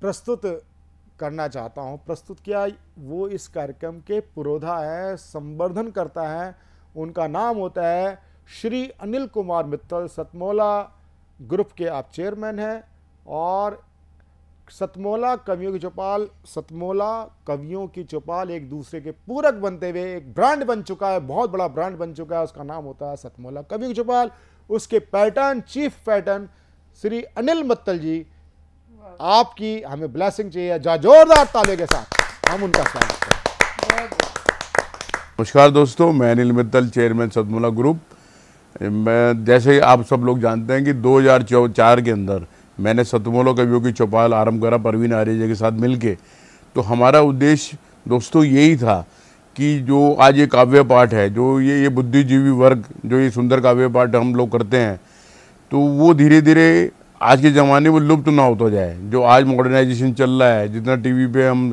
प्रस्तुत करना चाहता हूँ प्रस्तुत किया वो इस कार्यक्रम के पुरोधा हैं संवर्धन करता है उनका नाम होता है श्री अनिल कुमार मित्तल सतमोला ग्रुप के आप चेयरमैन हैं और सतमोला कवियों की चौपाल सतमोला कवियों की चौपाल एक दूसरे के पूरक बनते हुए एक ब्रांड बन चुका है बहुत बड़ा ब्रांड बन चुका है उसका नाम होता है सतमोला कवियों की चौपाल उसके patron chief patron Shri Anil Mittal ji आपकी हमें ब्लैसिंग चाहिए जा जोरदार ताले के साथ हम उनका स्वागत करें नमस्कार दोस्तों मैं अनिल मित्तल चेयरमैन सदमुला ग्रुप मैं जैसे आप सब लोग जानते हैं कि 2004 के अंदर मैंने सतमोला कवियों की चौपाल आरम्भ करा परवीन आर्य जी के साथ मिलके तो हमारा उद्देश्य दोस्तों यही था कि जो आज ये काव्य पाठ है जो ये ये बुद्धिजीवी वर्ग जो ये सुंदर काव्य पाठ हम लोग करते हैं तो वो धीरे धीरे आज के ज़माने में लुप्त ना होता जाए जो आज मॉडर्नाइजेशन चल रहा है जितना टीवी पे हम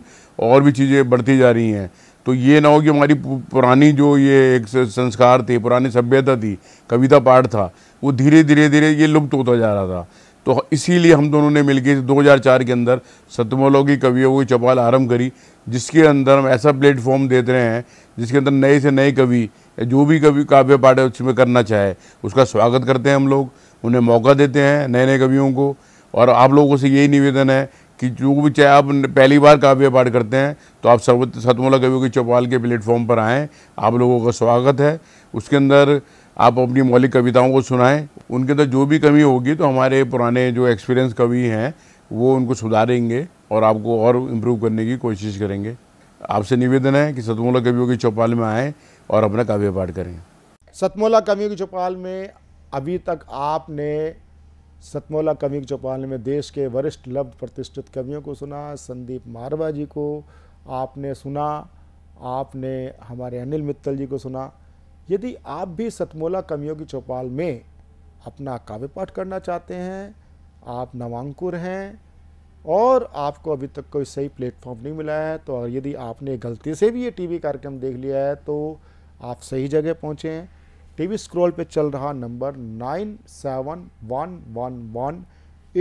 और भी चीज़ें बढ़ती जा रही हैं तो ये ना हो कि हमारी पुरानी जो ये एक संस्कार थे पुरानी सभ्यता थी कविता पाठ था वो धीरे धीरे धीरे ये लुप्त होता जा रहा था तो इसीलिए हम दोनों ने मिलकर 2004 के अंदर सतमोलों की कवियों की चौपाल आरंभ करी जिसके अंदर हम ऐसा प्लेटफॉर्म देते रहे हैं जिसके अंदर नए से नए कवि जो भी कवि काव्य पाठ उसमें करना चाहे उसका स्वागत करते हैं हम लोग उन्हें मौका देते हैं नए नए कवियों को और आप लोगों से यही निवेदन है कि जो भी चाहे आप पहली बार काव्य पाठ करते हैं तो आप सर्व सतमोला कवियों के चौपाल के प्लेटफॉर्म पर आएँ आप लोगों का स्वागत है उसके अंदर आप अपनी मौलिक कविताओं को सुनाएं उनके अंदर जो भी कमी होगी तो हमारे पुराने जो एक्सपीरियंस कवि हैं वो उनको सुधारेंगे और आपको और इम्प्रूव करने की कोशिश करेंगे आपसे निवेदन है कि सतमोला कवियों के चौपाल में आएँ और अपना काव्य पाठ करें सतमोला कवियों के चौपाल में अभी तक आपने सतमौला कवि चौपाल में देश के वरिष्ठ लब्ध प्रतिष्ठित कवियों को सुना संदीप मारवा जी को आपने सुना आपने हमारे अनिल मित्तल जी को सुना यदि आप भी सतमौला कवियों की चौपाल में अपना काव्य पाठ करना चाहते हैं आप नवांकुर हैं और आपको अभी तक कोई सही प्लेटफॉर्म नहीं मिला है तो यदि आपने गलती से भी ये टीवी कार्यक्रम देख लिया है तो आप सही जगह पहुँचे हैं टीवी स्क्रॉल पे चल रहा number nine seven one one one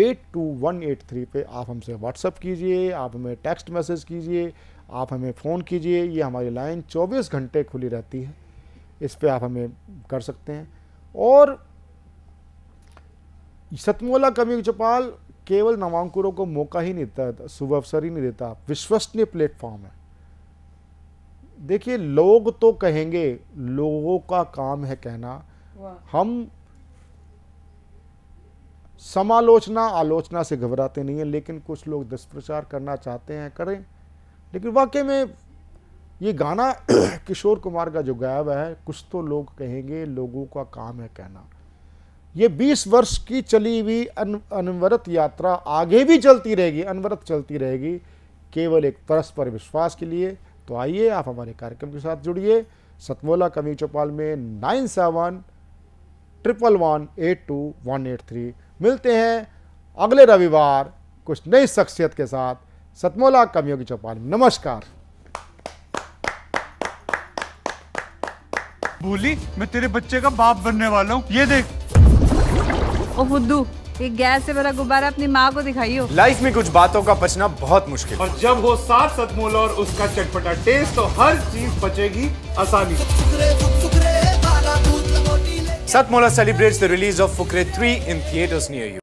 eight two one eight three पे आप हमसे व्हाट्सअप कीजिए आप हमें टेक्स्ट मैसेज कीजिए आप हमें फ़ोन कीजिए ये हमारी लाइन चौबीस घंटे खुली रहती है इस पर आप हमें कर सकते हैं और सतमोला कमी चौपाल केवल नवांकुरों को मौका ही नहीं देता शुभ अवसर ही नहीं देता विश्वसनीय प्लेटफॉर्म है देखिए लोग तो कहेंगे लोगों का काम है कहना हम समालोचना आलोचना से घबराते नहीं है लेकिन कुछ लोग दुष्प्रचार करना चाहते हैं करें लेकिन वाकई में ये गाना [CLEARS THROAT] किशोर कुमार का जो गाया हुआ है कुछ तो लोग कहेंगे लोगों का काम है कहना ये 20 वर्ष की चली हुई अन, अनवरत यात्रा आगे भी चलती रहेगी अनवरत चलती रहेगी केवल एक परस्पर विश्वास के लिए तो आइए आप हमारे कार्यक्रम के साथ जुड़िए सतमोला कमी चौपाल में nine seven triple one eight two one eight three मिलते हैं अगले रविवार कुछ नई शख्सियत के साथ सतमोला कमियों की चौपाल नमस्कार बोली मैं तेरे बच्चे का बाप बनने वाला हूँ ये देख ओ ये गैस से भरा गुब्बारा अपनी माँ को दिखाइयो लाइफ में कुछ बातों का बचना बहुत मुश्किल और जब हो सात सतमोल और उसका चटपटा टेस्ट तो हर चीज बचेगी आसानी Satmola celebrate the release of Fukrey three in theatres near you